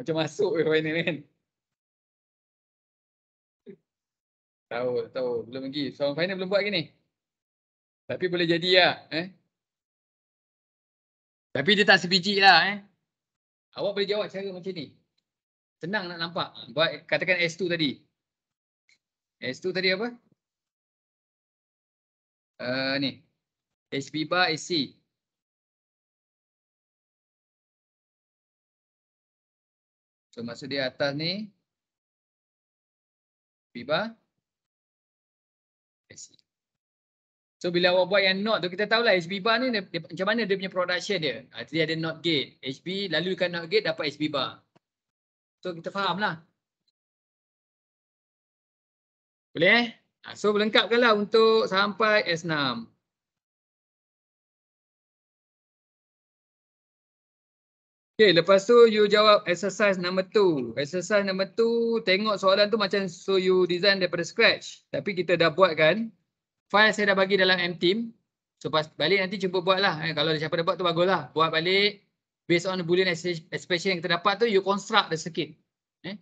Macam masuk ke final kan. Tahu, tahu. Belum pergi. Soalan final belum buat lagi Tapi boleh jadi lah. Eh? Tapi dia tak sebiji lah. Eh? Awak boleh jawab cara macam ni. Senang nak nampak. Buat, katakan S2 tadi. S2 tadi apa? uh, ni HB bar AC so maksud dia atas ni HB bar AC so bila awak buat yang not tu kita tahulah HB bar ni dia, dia, macam mana dia punya production dia ah, jadi ada not gate HB kan not gate dapat HB bar so kita faham lah boleh eh? Ha, so lengkapkanlah untuk sampai S6. Okay, lepas tu you jawab exercise number 2. Exercise number 2 tengok soalan tu macam so you design daripada scratch. Tapi kita dah buat kan. File saya dah bagi dalam M team. So pas balik nanti cuba buatlah. Eh, kalau ada siapa dah buat tu baguslah. Buat balik based on the boolean expression yang kita dapat tu you construct the circuit. Eh.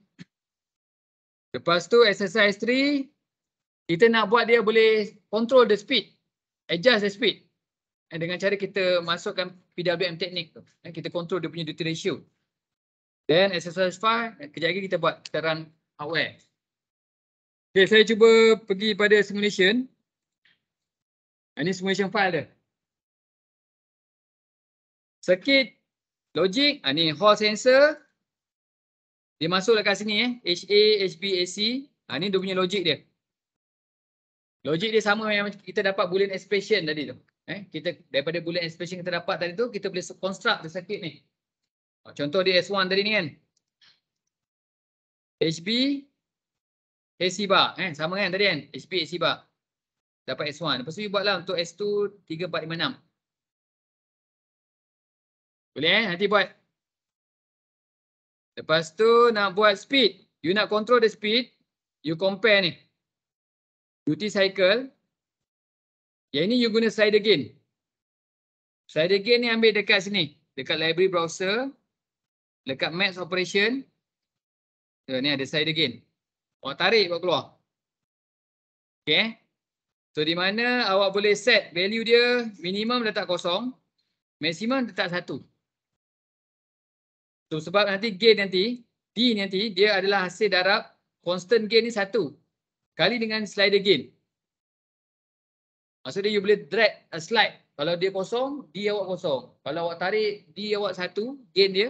Lepas tu exercise 3 kita nak buat dia boleh control the speed, adjust the speed eh, dengan cara kita masukkan PWM teknik tu. Eh, kita control dia punya duty ratio. Then exercise 5, kejap lagi kita buat kita run hardware. Okay, saya cuba pergi pada simulation. Ah, ini simulation file dia. Circuit, logic, ini ah, hall sensor. Dia masuk dekat sini eh. HA, HB, AC. Ini ah, dia punya logic dia. Logik dia sama yang kita dapat boolean expression tadi tu. Eh, kita daripada boolean expression kita dapat tadi tu, kita boleh construct the circuit ni. Oh, contoh dia S1 tadi ni kan. HB AC bar eh sama kan tadi kan HB AC bar. Dapat S1. Lepas tu you buatlah untuk S2 3 4 5 6. Boleh eh nanti buat. Lepas tu nak buat speed, you nak control the speed, you compare ni duty cycle yang ini you guna slide again slide again ni ambil dekat sini dekat library browser dekat maps operation so, ni ada slide again awak tarik buat keluar Okay. so di mana awak boleh set value dia minimum letak kosong maksimum letak satu so, sebab nanti gain nanti D nanti dia adalah hasil darab constant gain ni satu kali dengan slider gain. Maksudnya you boleh drag a slide. Kalau dia kosong, dia awak kosong. Kalau awak tarik, dia awak satu, gain dia,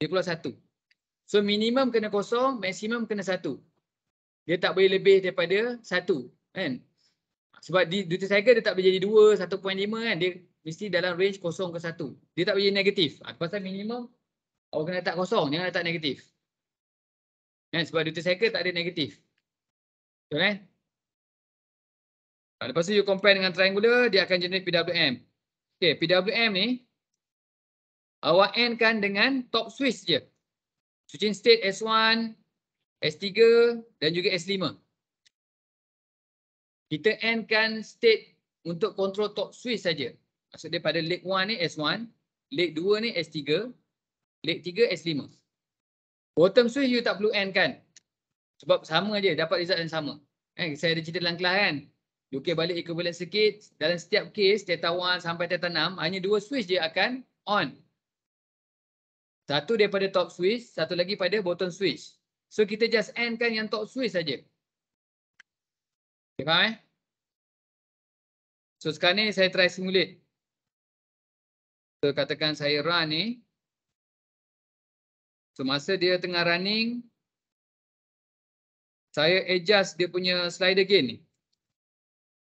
dia keluar satu. So minimum kena kosong, maksimum kena satu. Dia tak boleh lebih daripada satu. Kan? Sebab di duty cycle dia tak boleh jadi dua, satu poin lima kan. Dia mesti dalam range kosong ke satu. Dia tak boleh jadi negatif. Ah, pasal minimum, awak kena letak kosong, jangan letak negatif. Kan? Sebab duty cycle tak ada negatif. Okay. Lepas tu you compare dengan triangular, dia akan generate PWM. Okay, PWM ni, awak end kan dengan top switch je. Switching state S1, S3 dan juga S5. Kita end kan state untuk control top switch saja. Maksud dia pada leg 1 ni S1, leg 2 ni S3, leg 3 S5. Bottom switch you tak perlu end kan? Sebab sama aja dapat result yang sama. Eh, saya ada cerita dalam kelas kan. UK balik equivalent sikit. Dalam setiap case, theta 1 sampai theta 6, hanya dua switch dia akan on. Satu daripada top switch, satu lagi pada bottom switch. So kita just end kan yang top switch saja. Okay, faham eh? So sekarang ni saya try simulate. So katakan saya run ni. So masa dia tengah running, saya adjust dia punya slider gain ni.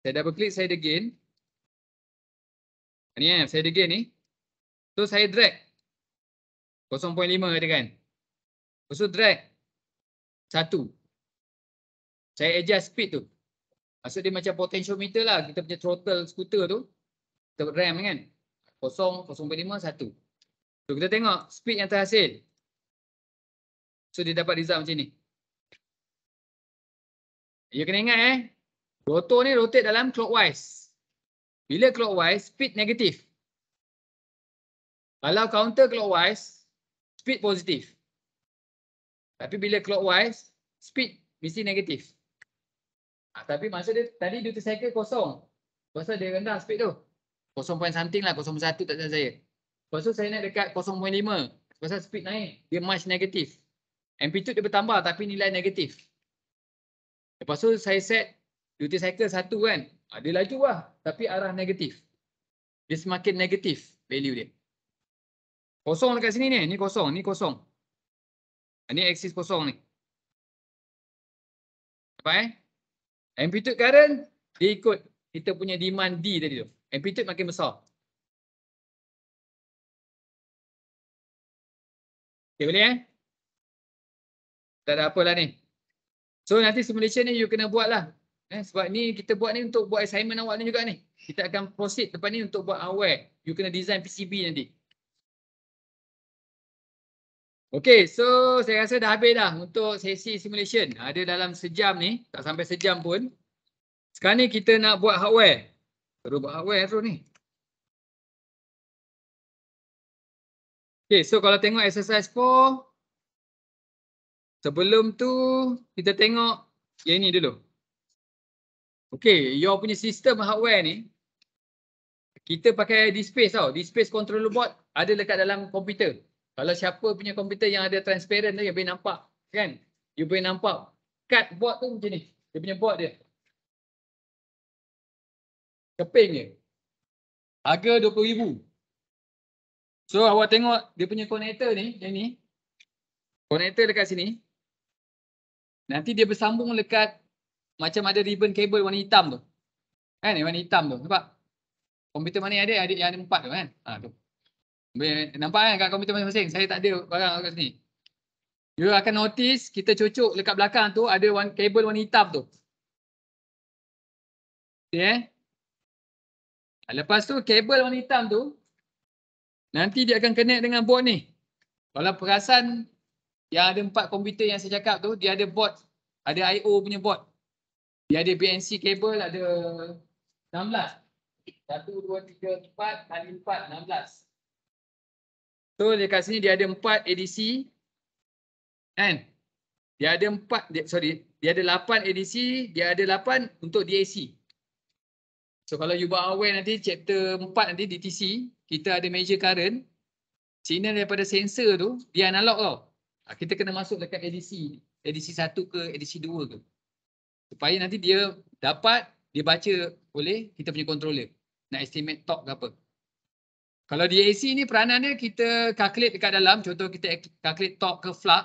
Saya double click slider gain. Ni eh, slider gain ni. So saya drag. 0.5 dia kan. Lepas tu drag. satu. Saya adjust speed tu. Maksud dia macam potentiometer lah. Kita punya throttle skuter tu. Kita ram kan. 0, 0.5, 1. So kita tengok speed yang terhasil. So dia dapat result macam ni. You kena ingat eh. Rotor ni rotate dalam clockwise. Bila clockwise, speed negatif. Kalau counter clockwise, speed positif. Tapi bila clockwise, speed mesti negatif. Ha, ah, tapi masa dia, tadi duty cycle kosong. Pasal dia rendah speed tu. Kosong. point something lah, kosong satu tak tahu saya. Lepas tu saya naik dekat 0.5. Pasal speed naik, dia much negatif. Amplitude dia bertambah tapi nilai negatif. Lepas tu saya set duty cycle satu kan. Dia laju lah tapi arah negatif. Dia semakin negatif value dia. Kosong dekat sini ni. Ni kosong. Ni kosong. Ni axis kosong ni. Nampak eh? Amplitude current dia ikut kita punya demand D tadi tu. Amplitude makin besar. Okay boleh eh? Tak ada apalah ni. So nanti simulation ni you kena buat lah. Eh, sebab ni kita buat ni untuk buat assignment awak ni juga ni. Kita akan proceed depan ni untuk buat aware. You kena design PCB nanti. Okay so saya rasa dah habis dah untuk sesi simulation. Ada dalam sejam ni. Tak sampai sejam pun. Sekarang ni kita nak buat hardware. Terus buat hardware terus ni. Okay so kalau tengok exercise 4. Sebelum tu kita tengok yang ini dulu. Okay, your punya sistem hardware ni kita pakai display tau. Display controller board ada dekat dalam komputer. Kalau siapa punya komputer yang ada transparent tu yang boleh nampak kan. You boleh nampak card board tu macam ni. Dia punya board dia. Keping dia. Harga RM20,000. So awak tengok dia punya connector ni, yang ni. Connector dekat sini. Nanti dia bersambung dekat macam ada ribbon kabel warna hitam tu. Kan warna hitam tu. Nampak? Komputer mana ada? Ada yang ada empat tu kan? Ha, tu. Nampak kan kat komputer masing-masing? Saya tak ada barang kat sini. You akan notice kita cucuk dekat belakang tu ada one, kabel warna hitam tu. Okay, eh? Ha, lepas tu kabel warna hitam tu nanti dia akan connect dengan board ni. Kalau perasan yang ada empat komputer yang saya cakap tu, dia ada board, ada I.O punya board. Dia ada BNC kabel, ada 16. 1, 2, 3, 4, kali 4, 16. So dekat sini dia ada empat ADC. Kan? Dia ada empat, sorry, dia ada 8 ADC, dia ada 8 untuk DAC. So kalau you buat aware nanti, chapter 4 nanti DTC, kita ada major current. Signal daripada sensor tu, dia analog tau. Ah, kita kena masuk dekat edisi edisi satu ke edisi dua ke supaya nanti dia dapat dia baca boleh kita punya controller nak estimate top ke apa kalau di AC ni peranannya kita calculate dekat dalam contoh kita calculate top ke flux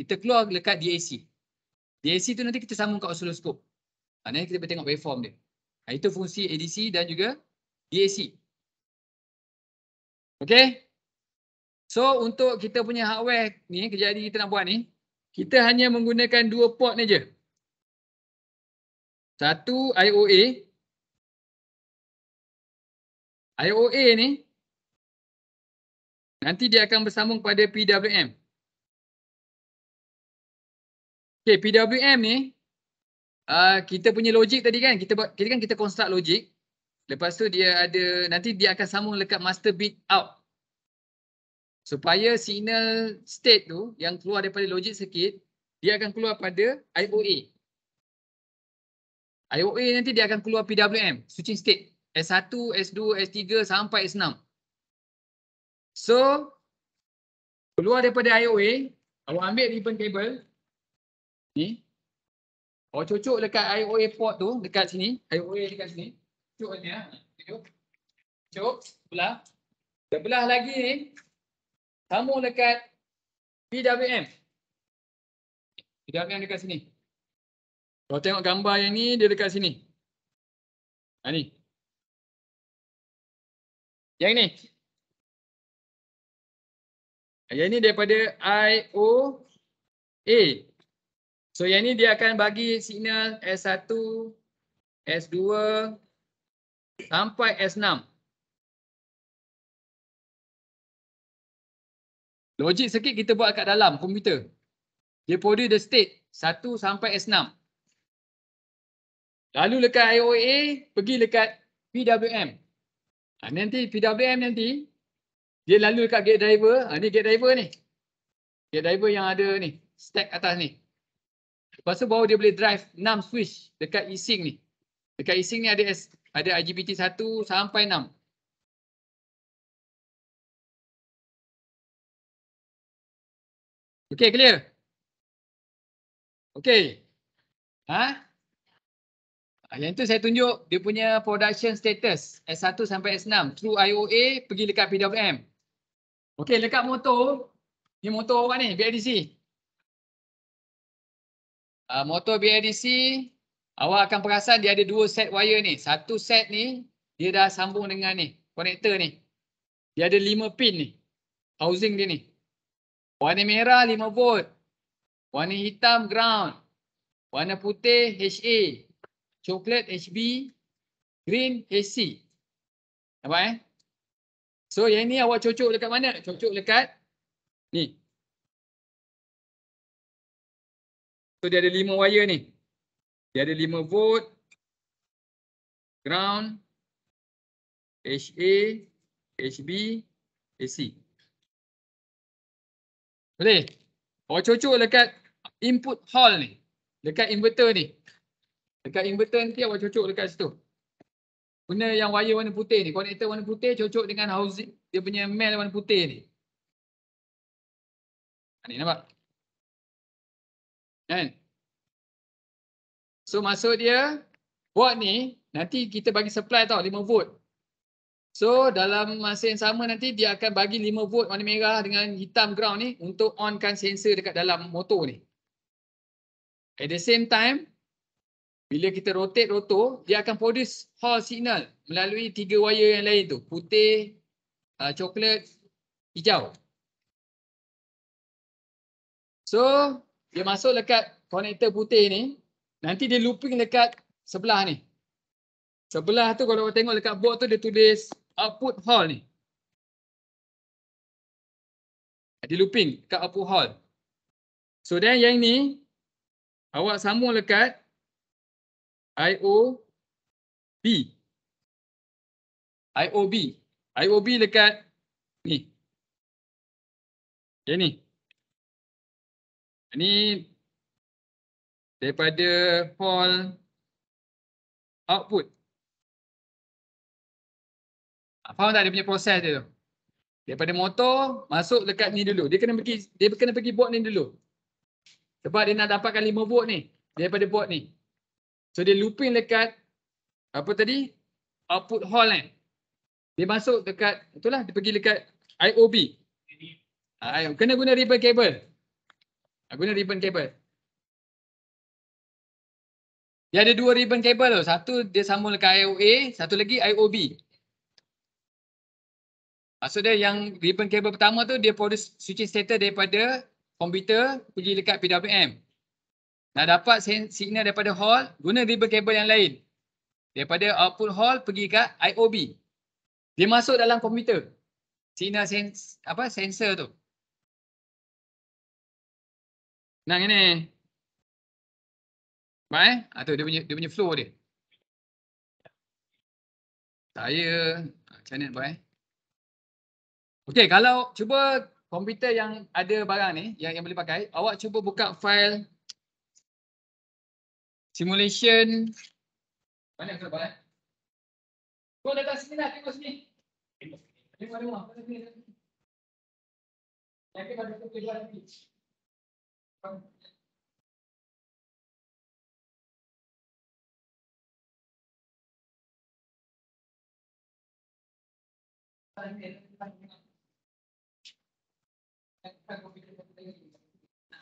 kita keluar dekat DAC DAC tu nanti kita sambung kat osiloskop ah, nanti kita boleh tengok waveform dia nah, itu fungsi ADC dan juga DAC Okay. So untuk kita punya hardware ni, kejadian kita nak buat ni, kita hanya menggunakan dua port ni je. Satu IOA. IOA ni, nanti dia akan bersambung pada PWM. Okay, PWM ni, uh, kita punya logik tadi kan, kita, kita kan kita construct logik. Lepas tu dia ada, nanti dia akan sambung lekat master bit out supaya signal state tu yang keluar daripada logic circuit dia akan keluar pada IOA. IOA nanti dia akan keluar PWM, switching state. S1, S2, S3 sampai S6. So, keluar daripada IOA, awak ambil ribbon cable. Ni. Awak cucuk dekat IOA port tu, dekat sini. IOA dekat sini. Cucuk ni lah. Cucuk. Cucuk sebelah. Sebelah lagi ni, sambung dekat PWM. PWM dekat sini. Kalau tengok gambar yang ni, dia dekat sini. Ha ni. Yang ni. Yang ni daripada IOA. So yang ni dia akan bagi signal S1, S2 sampai S6. Logik circuit kita buat kat dalam komputer. Dia produce the state 1 sampai S6. Lalu dekat IOA, pergi dekat PWM. Ha, nanti PWM nanti, dia lalu dekat gate driver. Ha, ni gate driver ni. Gate driver yang ada ni, stack atas ni. Lepas tu baru dia boleh drive 6 switch dekat e-sync ni. Dekat e ni ada, S, ada IGBT 1 sampai 6. Okay clear? Okay, Ha? Ah, yang tu saya tunjuk dia punya production status S1 sampai S6 through IOA pergi dekat PWM. Okay dekat motor, ni motor orang ni, BIDC. Uh, ah, motor BIDC, awak akan perasan dia ada dua set wire ni. Satu set ni, dia dah sambung dengan ni, konektor ni. Dia ada lima pin ni, housing dia ni. Warna merah lima volt. Warna hitam ground. Warna putih HA. Coklat HB. Green HC. Nampak eh? So yang ni awak cocok dekat mana? Cocok dekat ni. So dia ada lima wire ni. Dia ada lima volt. Ground. HA. HB. AC. Boleh. Power cucuk dekat input hall ni. Dekat inverter ni. Dekat inverter nanti awak cucuk dekat situ. Guna yang wire warna putih ni. Konektor warna putih cucuk dengan housing. Dia punya mail warna putih ni. Ha, ni nampak? Kan? So maksud dia. Buat ni. Nanti kita bagi supply tau 5 volt. So dalam masa yang sama nanti dia akan bagi 5 volt warna merah dengan hitam ground ni untuk onkan sensor dekat dalam motor ni. At the same time, bila kita rotate rotor, dia akan produce hall signal melalui tiga wire yang lain tu. Putih, uh, coklat, hijau. So, dia masuk dekat konektor putih ni. Nanti dia looping dekat sebelah ni. Sebelah tu kalau tengok dekat board tu dia tulis output hall ni. ada looping kat output hall. So then yang ni awak sambung lekat IOB. IOB. B dekat ni. Yang ni. Ini daripada hall output. Ah, faham tak dia punya proses dia tu daripada motor masuk dekat ni dulu dia kena pergi dia kena pergi buat ni dulu sebab dia nak dapatkan 5 buat ni daripada buat ni so dia looping dekat apa tadi output hole eh. ni dia masuk dekat lah dia pergi dekat IOB ayo ah, kena guna ribbon cable ah, guna ribbon cable dia ada dua ribbon cable tu satu dia sambung dekat IOA satu lagi IOB Maksudnya yang ribbon kabel pertama tu dia produce switching status daripada komputer pergi dekat PWM. Nak dapat signal daripada hall guna ribbon kabel yang lain. Daripada output hall pergi kat IOB. Dia masuk dalam komputer. Signal sens apa sensor tu. Nah ini. Baik, eh? atau dia punya dia punya flow dia. Saya channel baik. eh. Okey, kalau cuba komputer yang ada barang ni yang yang boleh pakai, awak cuba buka file simulation mana kalau boleh. Kau datang sini lah, tengok sini. Tengok ada rumah, sini. Thank you.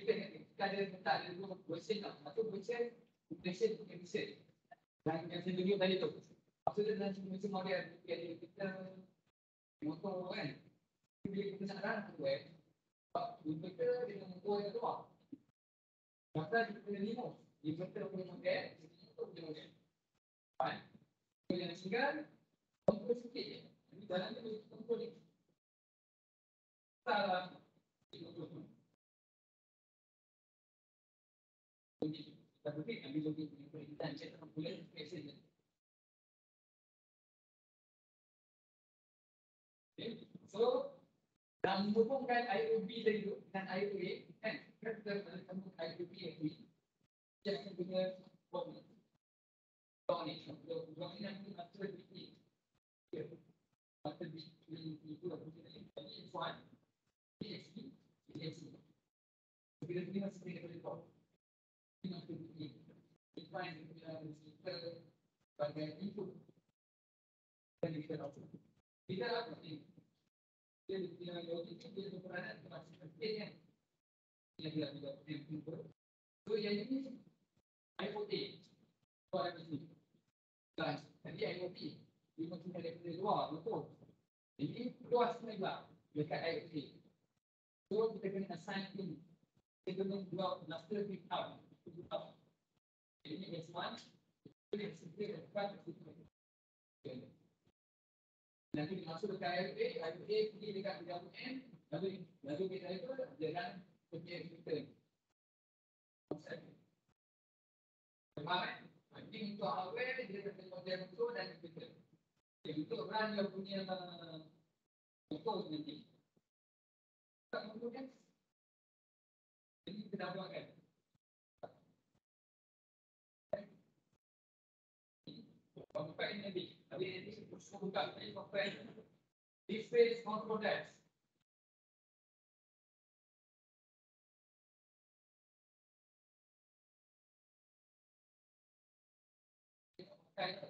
kita nak kita ada tak ada tu version tau. Satu version, version bukan version. Dan yang saya tunjuk tadi tu. Maksudnya dalam simulation model yang kita ada kita motor kan. Bila kita nak run tu kan. Sebab inverter dengan motor yang keluar. Maka kita ni limo. Inverter punya model, motor punya model. Fine. So yang tinggal, kontrol sikit je. Jadi dalam ni boleh kita kontrol ni. Tak lah. tapi kami juga punya perintah cek orang boleh special dan so dan menghubungkan IOB dari dengan IOA kan Ini tuas negara dekat air ini. So kita kena assign ini. Kita kena buat master di tab. Ini S1. Ini s Nanti masuk dekat air A. Air A pergi dekat jam N. Lalu lalu kita itu jalan ke kita. Sebab itu awal dia terkena jam tu dan kita untuk orang yang punya betul nanti. Tak mungkin. Jadi kita dah buat kan. Bapak ini nanti. Tapi nanti saya suka buka. Tapi bapak This is control Thank you.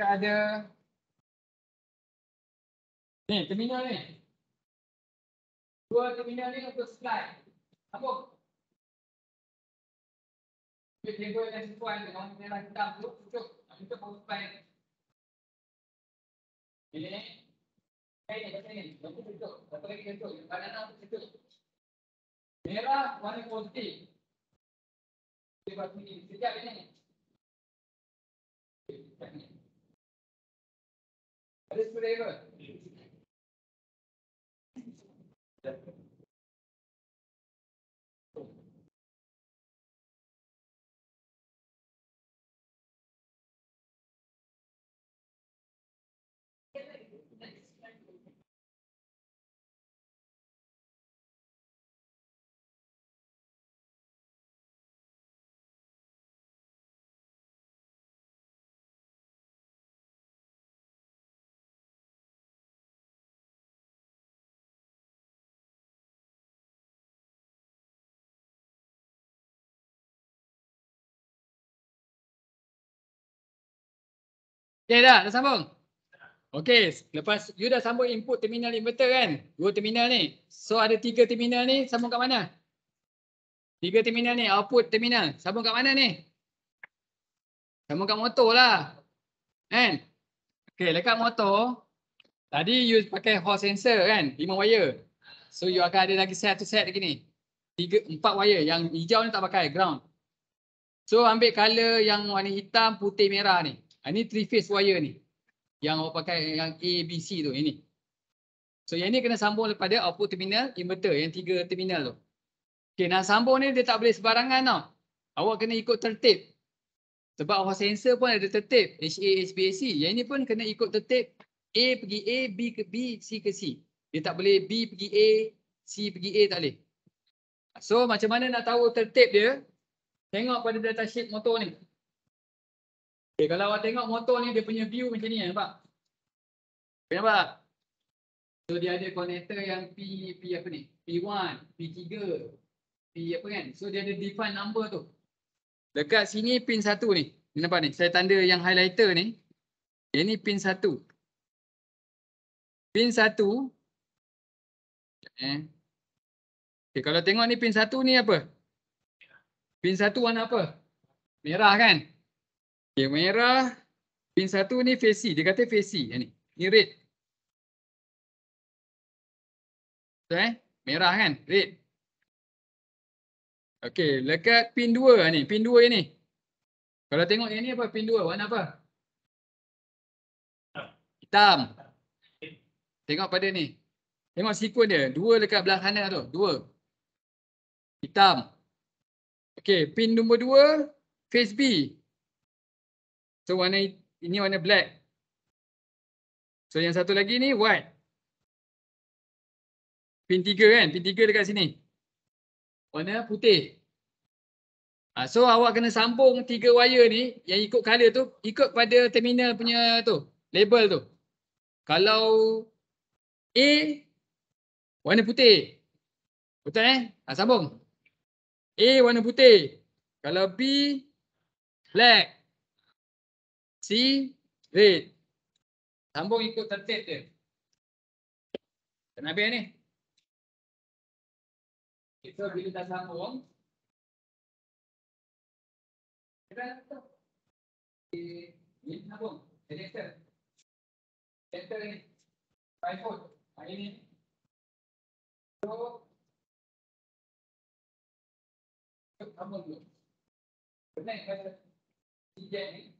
kita ada ni terminal ni dua terminal ni untuk supply apa kita tengok yang supply ni kalau kita nak hitam tu cukup kita perlu supply eh? ni ini ini kata ni yang tu cukup satu lagi yang tu yang kanan tu cukup merah warna positif kita buat ni setiap ini Elizabeth Aver. Okey dah, dah sambung. Okay, lepas you dah sambung input terminal inverter kan? Dua terminal ni. So ada tiga terminal ni, sambung kat mana? Tiga terminal ni, output terminal. Sambung kat mana ni? Sambung kat motor lah. Kan? Okay, lekat motor, tadi you pakai hall sensor kan? Lima wire. So you akan ada lagi set satu set lagi ni. Tiga, empat wire. Yang hijau ni tak pakai, ground. So ambil color yang warna hitam, putih, merah ni. Ini ah, three phase wire ni. Yang awak pakai yang A, B, C tu ini. So yang ni kena sambung daripada output terminal inverter yang tiga terminal tu. Okay nak sambung ni dia tak boleh sebarangan tau. Awak kena ikut tertib. Sebab awak sensor pun ada tertib. HA, HBAC. Yang ni pun kena ikut tertib. A pergi A, B ke B, C ke C. Dia tak boleh B pergi A, C pergi A tak boleh. So macam mana nak tahu tertib dia? Tengok pada data sheet motor ni. Okay, eh, kalau awak tengok motor ni dia punya view macam ni ya, nampak? Okay, nampak? So dia ada konektor yang P P apa ni? P1, P3, P apa kan? So dia ada define number tu. Dekat sini pin 1 ni. Nampak ni? Saya tanda yang highlighter ni. Ini pin satu. Pin satu. Eh. Okay, eh, kalau tengok ni pin satu ni apa? Pin satu warna apa? Merah kan? Okey, merah pin satu ni face C. Dia kata face C yang ni. Ni red. Betul eh? Merah kan? Red. Okey, dekat pin 2 ni, pin 2 ni. Kalau tengok yang ni apa pin dua Warna apa? Hitam. Tengok pada ni. Tengok sequence dia. Dua dekat belah kanan tu. Dua. Hitam. Okey, pin nombor dua face B. So warna ini warna black. So yang satu lagi ni white. Pin tiga kan? Pin tiga dekat sini. Warna putih. Ha, so awak kena sambung tiga wire ni yang ikut color tu ikut pada terminal punya tu. Label tu. Kalau A warna putih. Betul eh? Ha, sambung. A warna putih. Kalau B black. Si, read. Sambung ikut tertib dia. Kenapa ni? Kita so, bila dah sambung. Kita sambung. Connector. Connector ni. Pipot. Hari ni. So. Kita sambung dulu. Kenapa? Kita sambung dulu.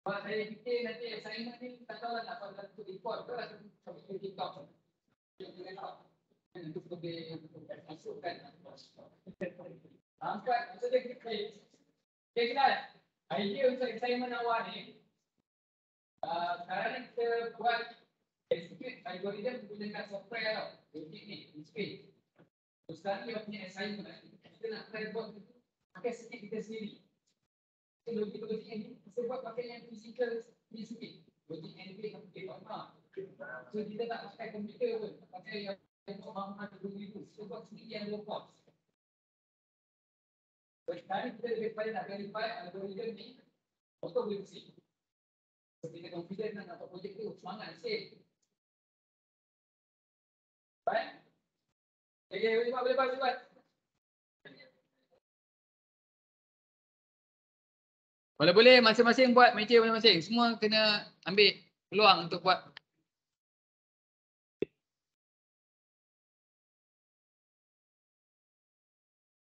Kalau saya fikir nanti assignment ni tak tahu lah nak buat satu report ke atau sampai ke TikTok. Dan itu lebih masukkan. Angkat maksudnya kita kait. Okay, jelas. Idea untuk assignment awal ni. Uh, sekarang ni kita buat execute algorithm menggunakan software tau. Jadi ni, in speed. So, sekarang ni punya assignment. Kita nak try buat pakai sikit kita sendiri logik logik ni saya buat pakai yang fizikal ni sikit logik and way kan dia kita tak pakai komputer pakai yang yang kau mahu ada dua ribu so yang low cost so kita lebih pada nak verify algoritm ni auto boleh mesti nak dapat projek tu semangat sikit Okay, boleh buat, boleh buat, Kalau boleh masing-masing buat meja masing-masing. Semua kena ambil peluang untuk buat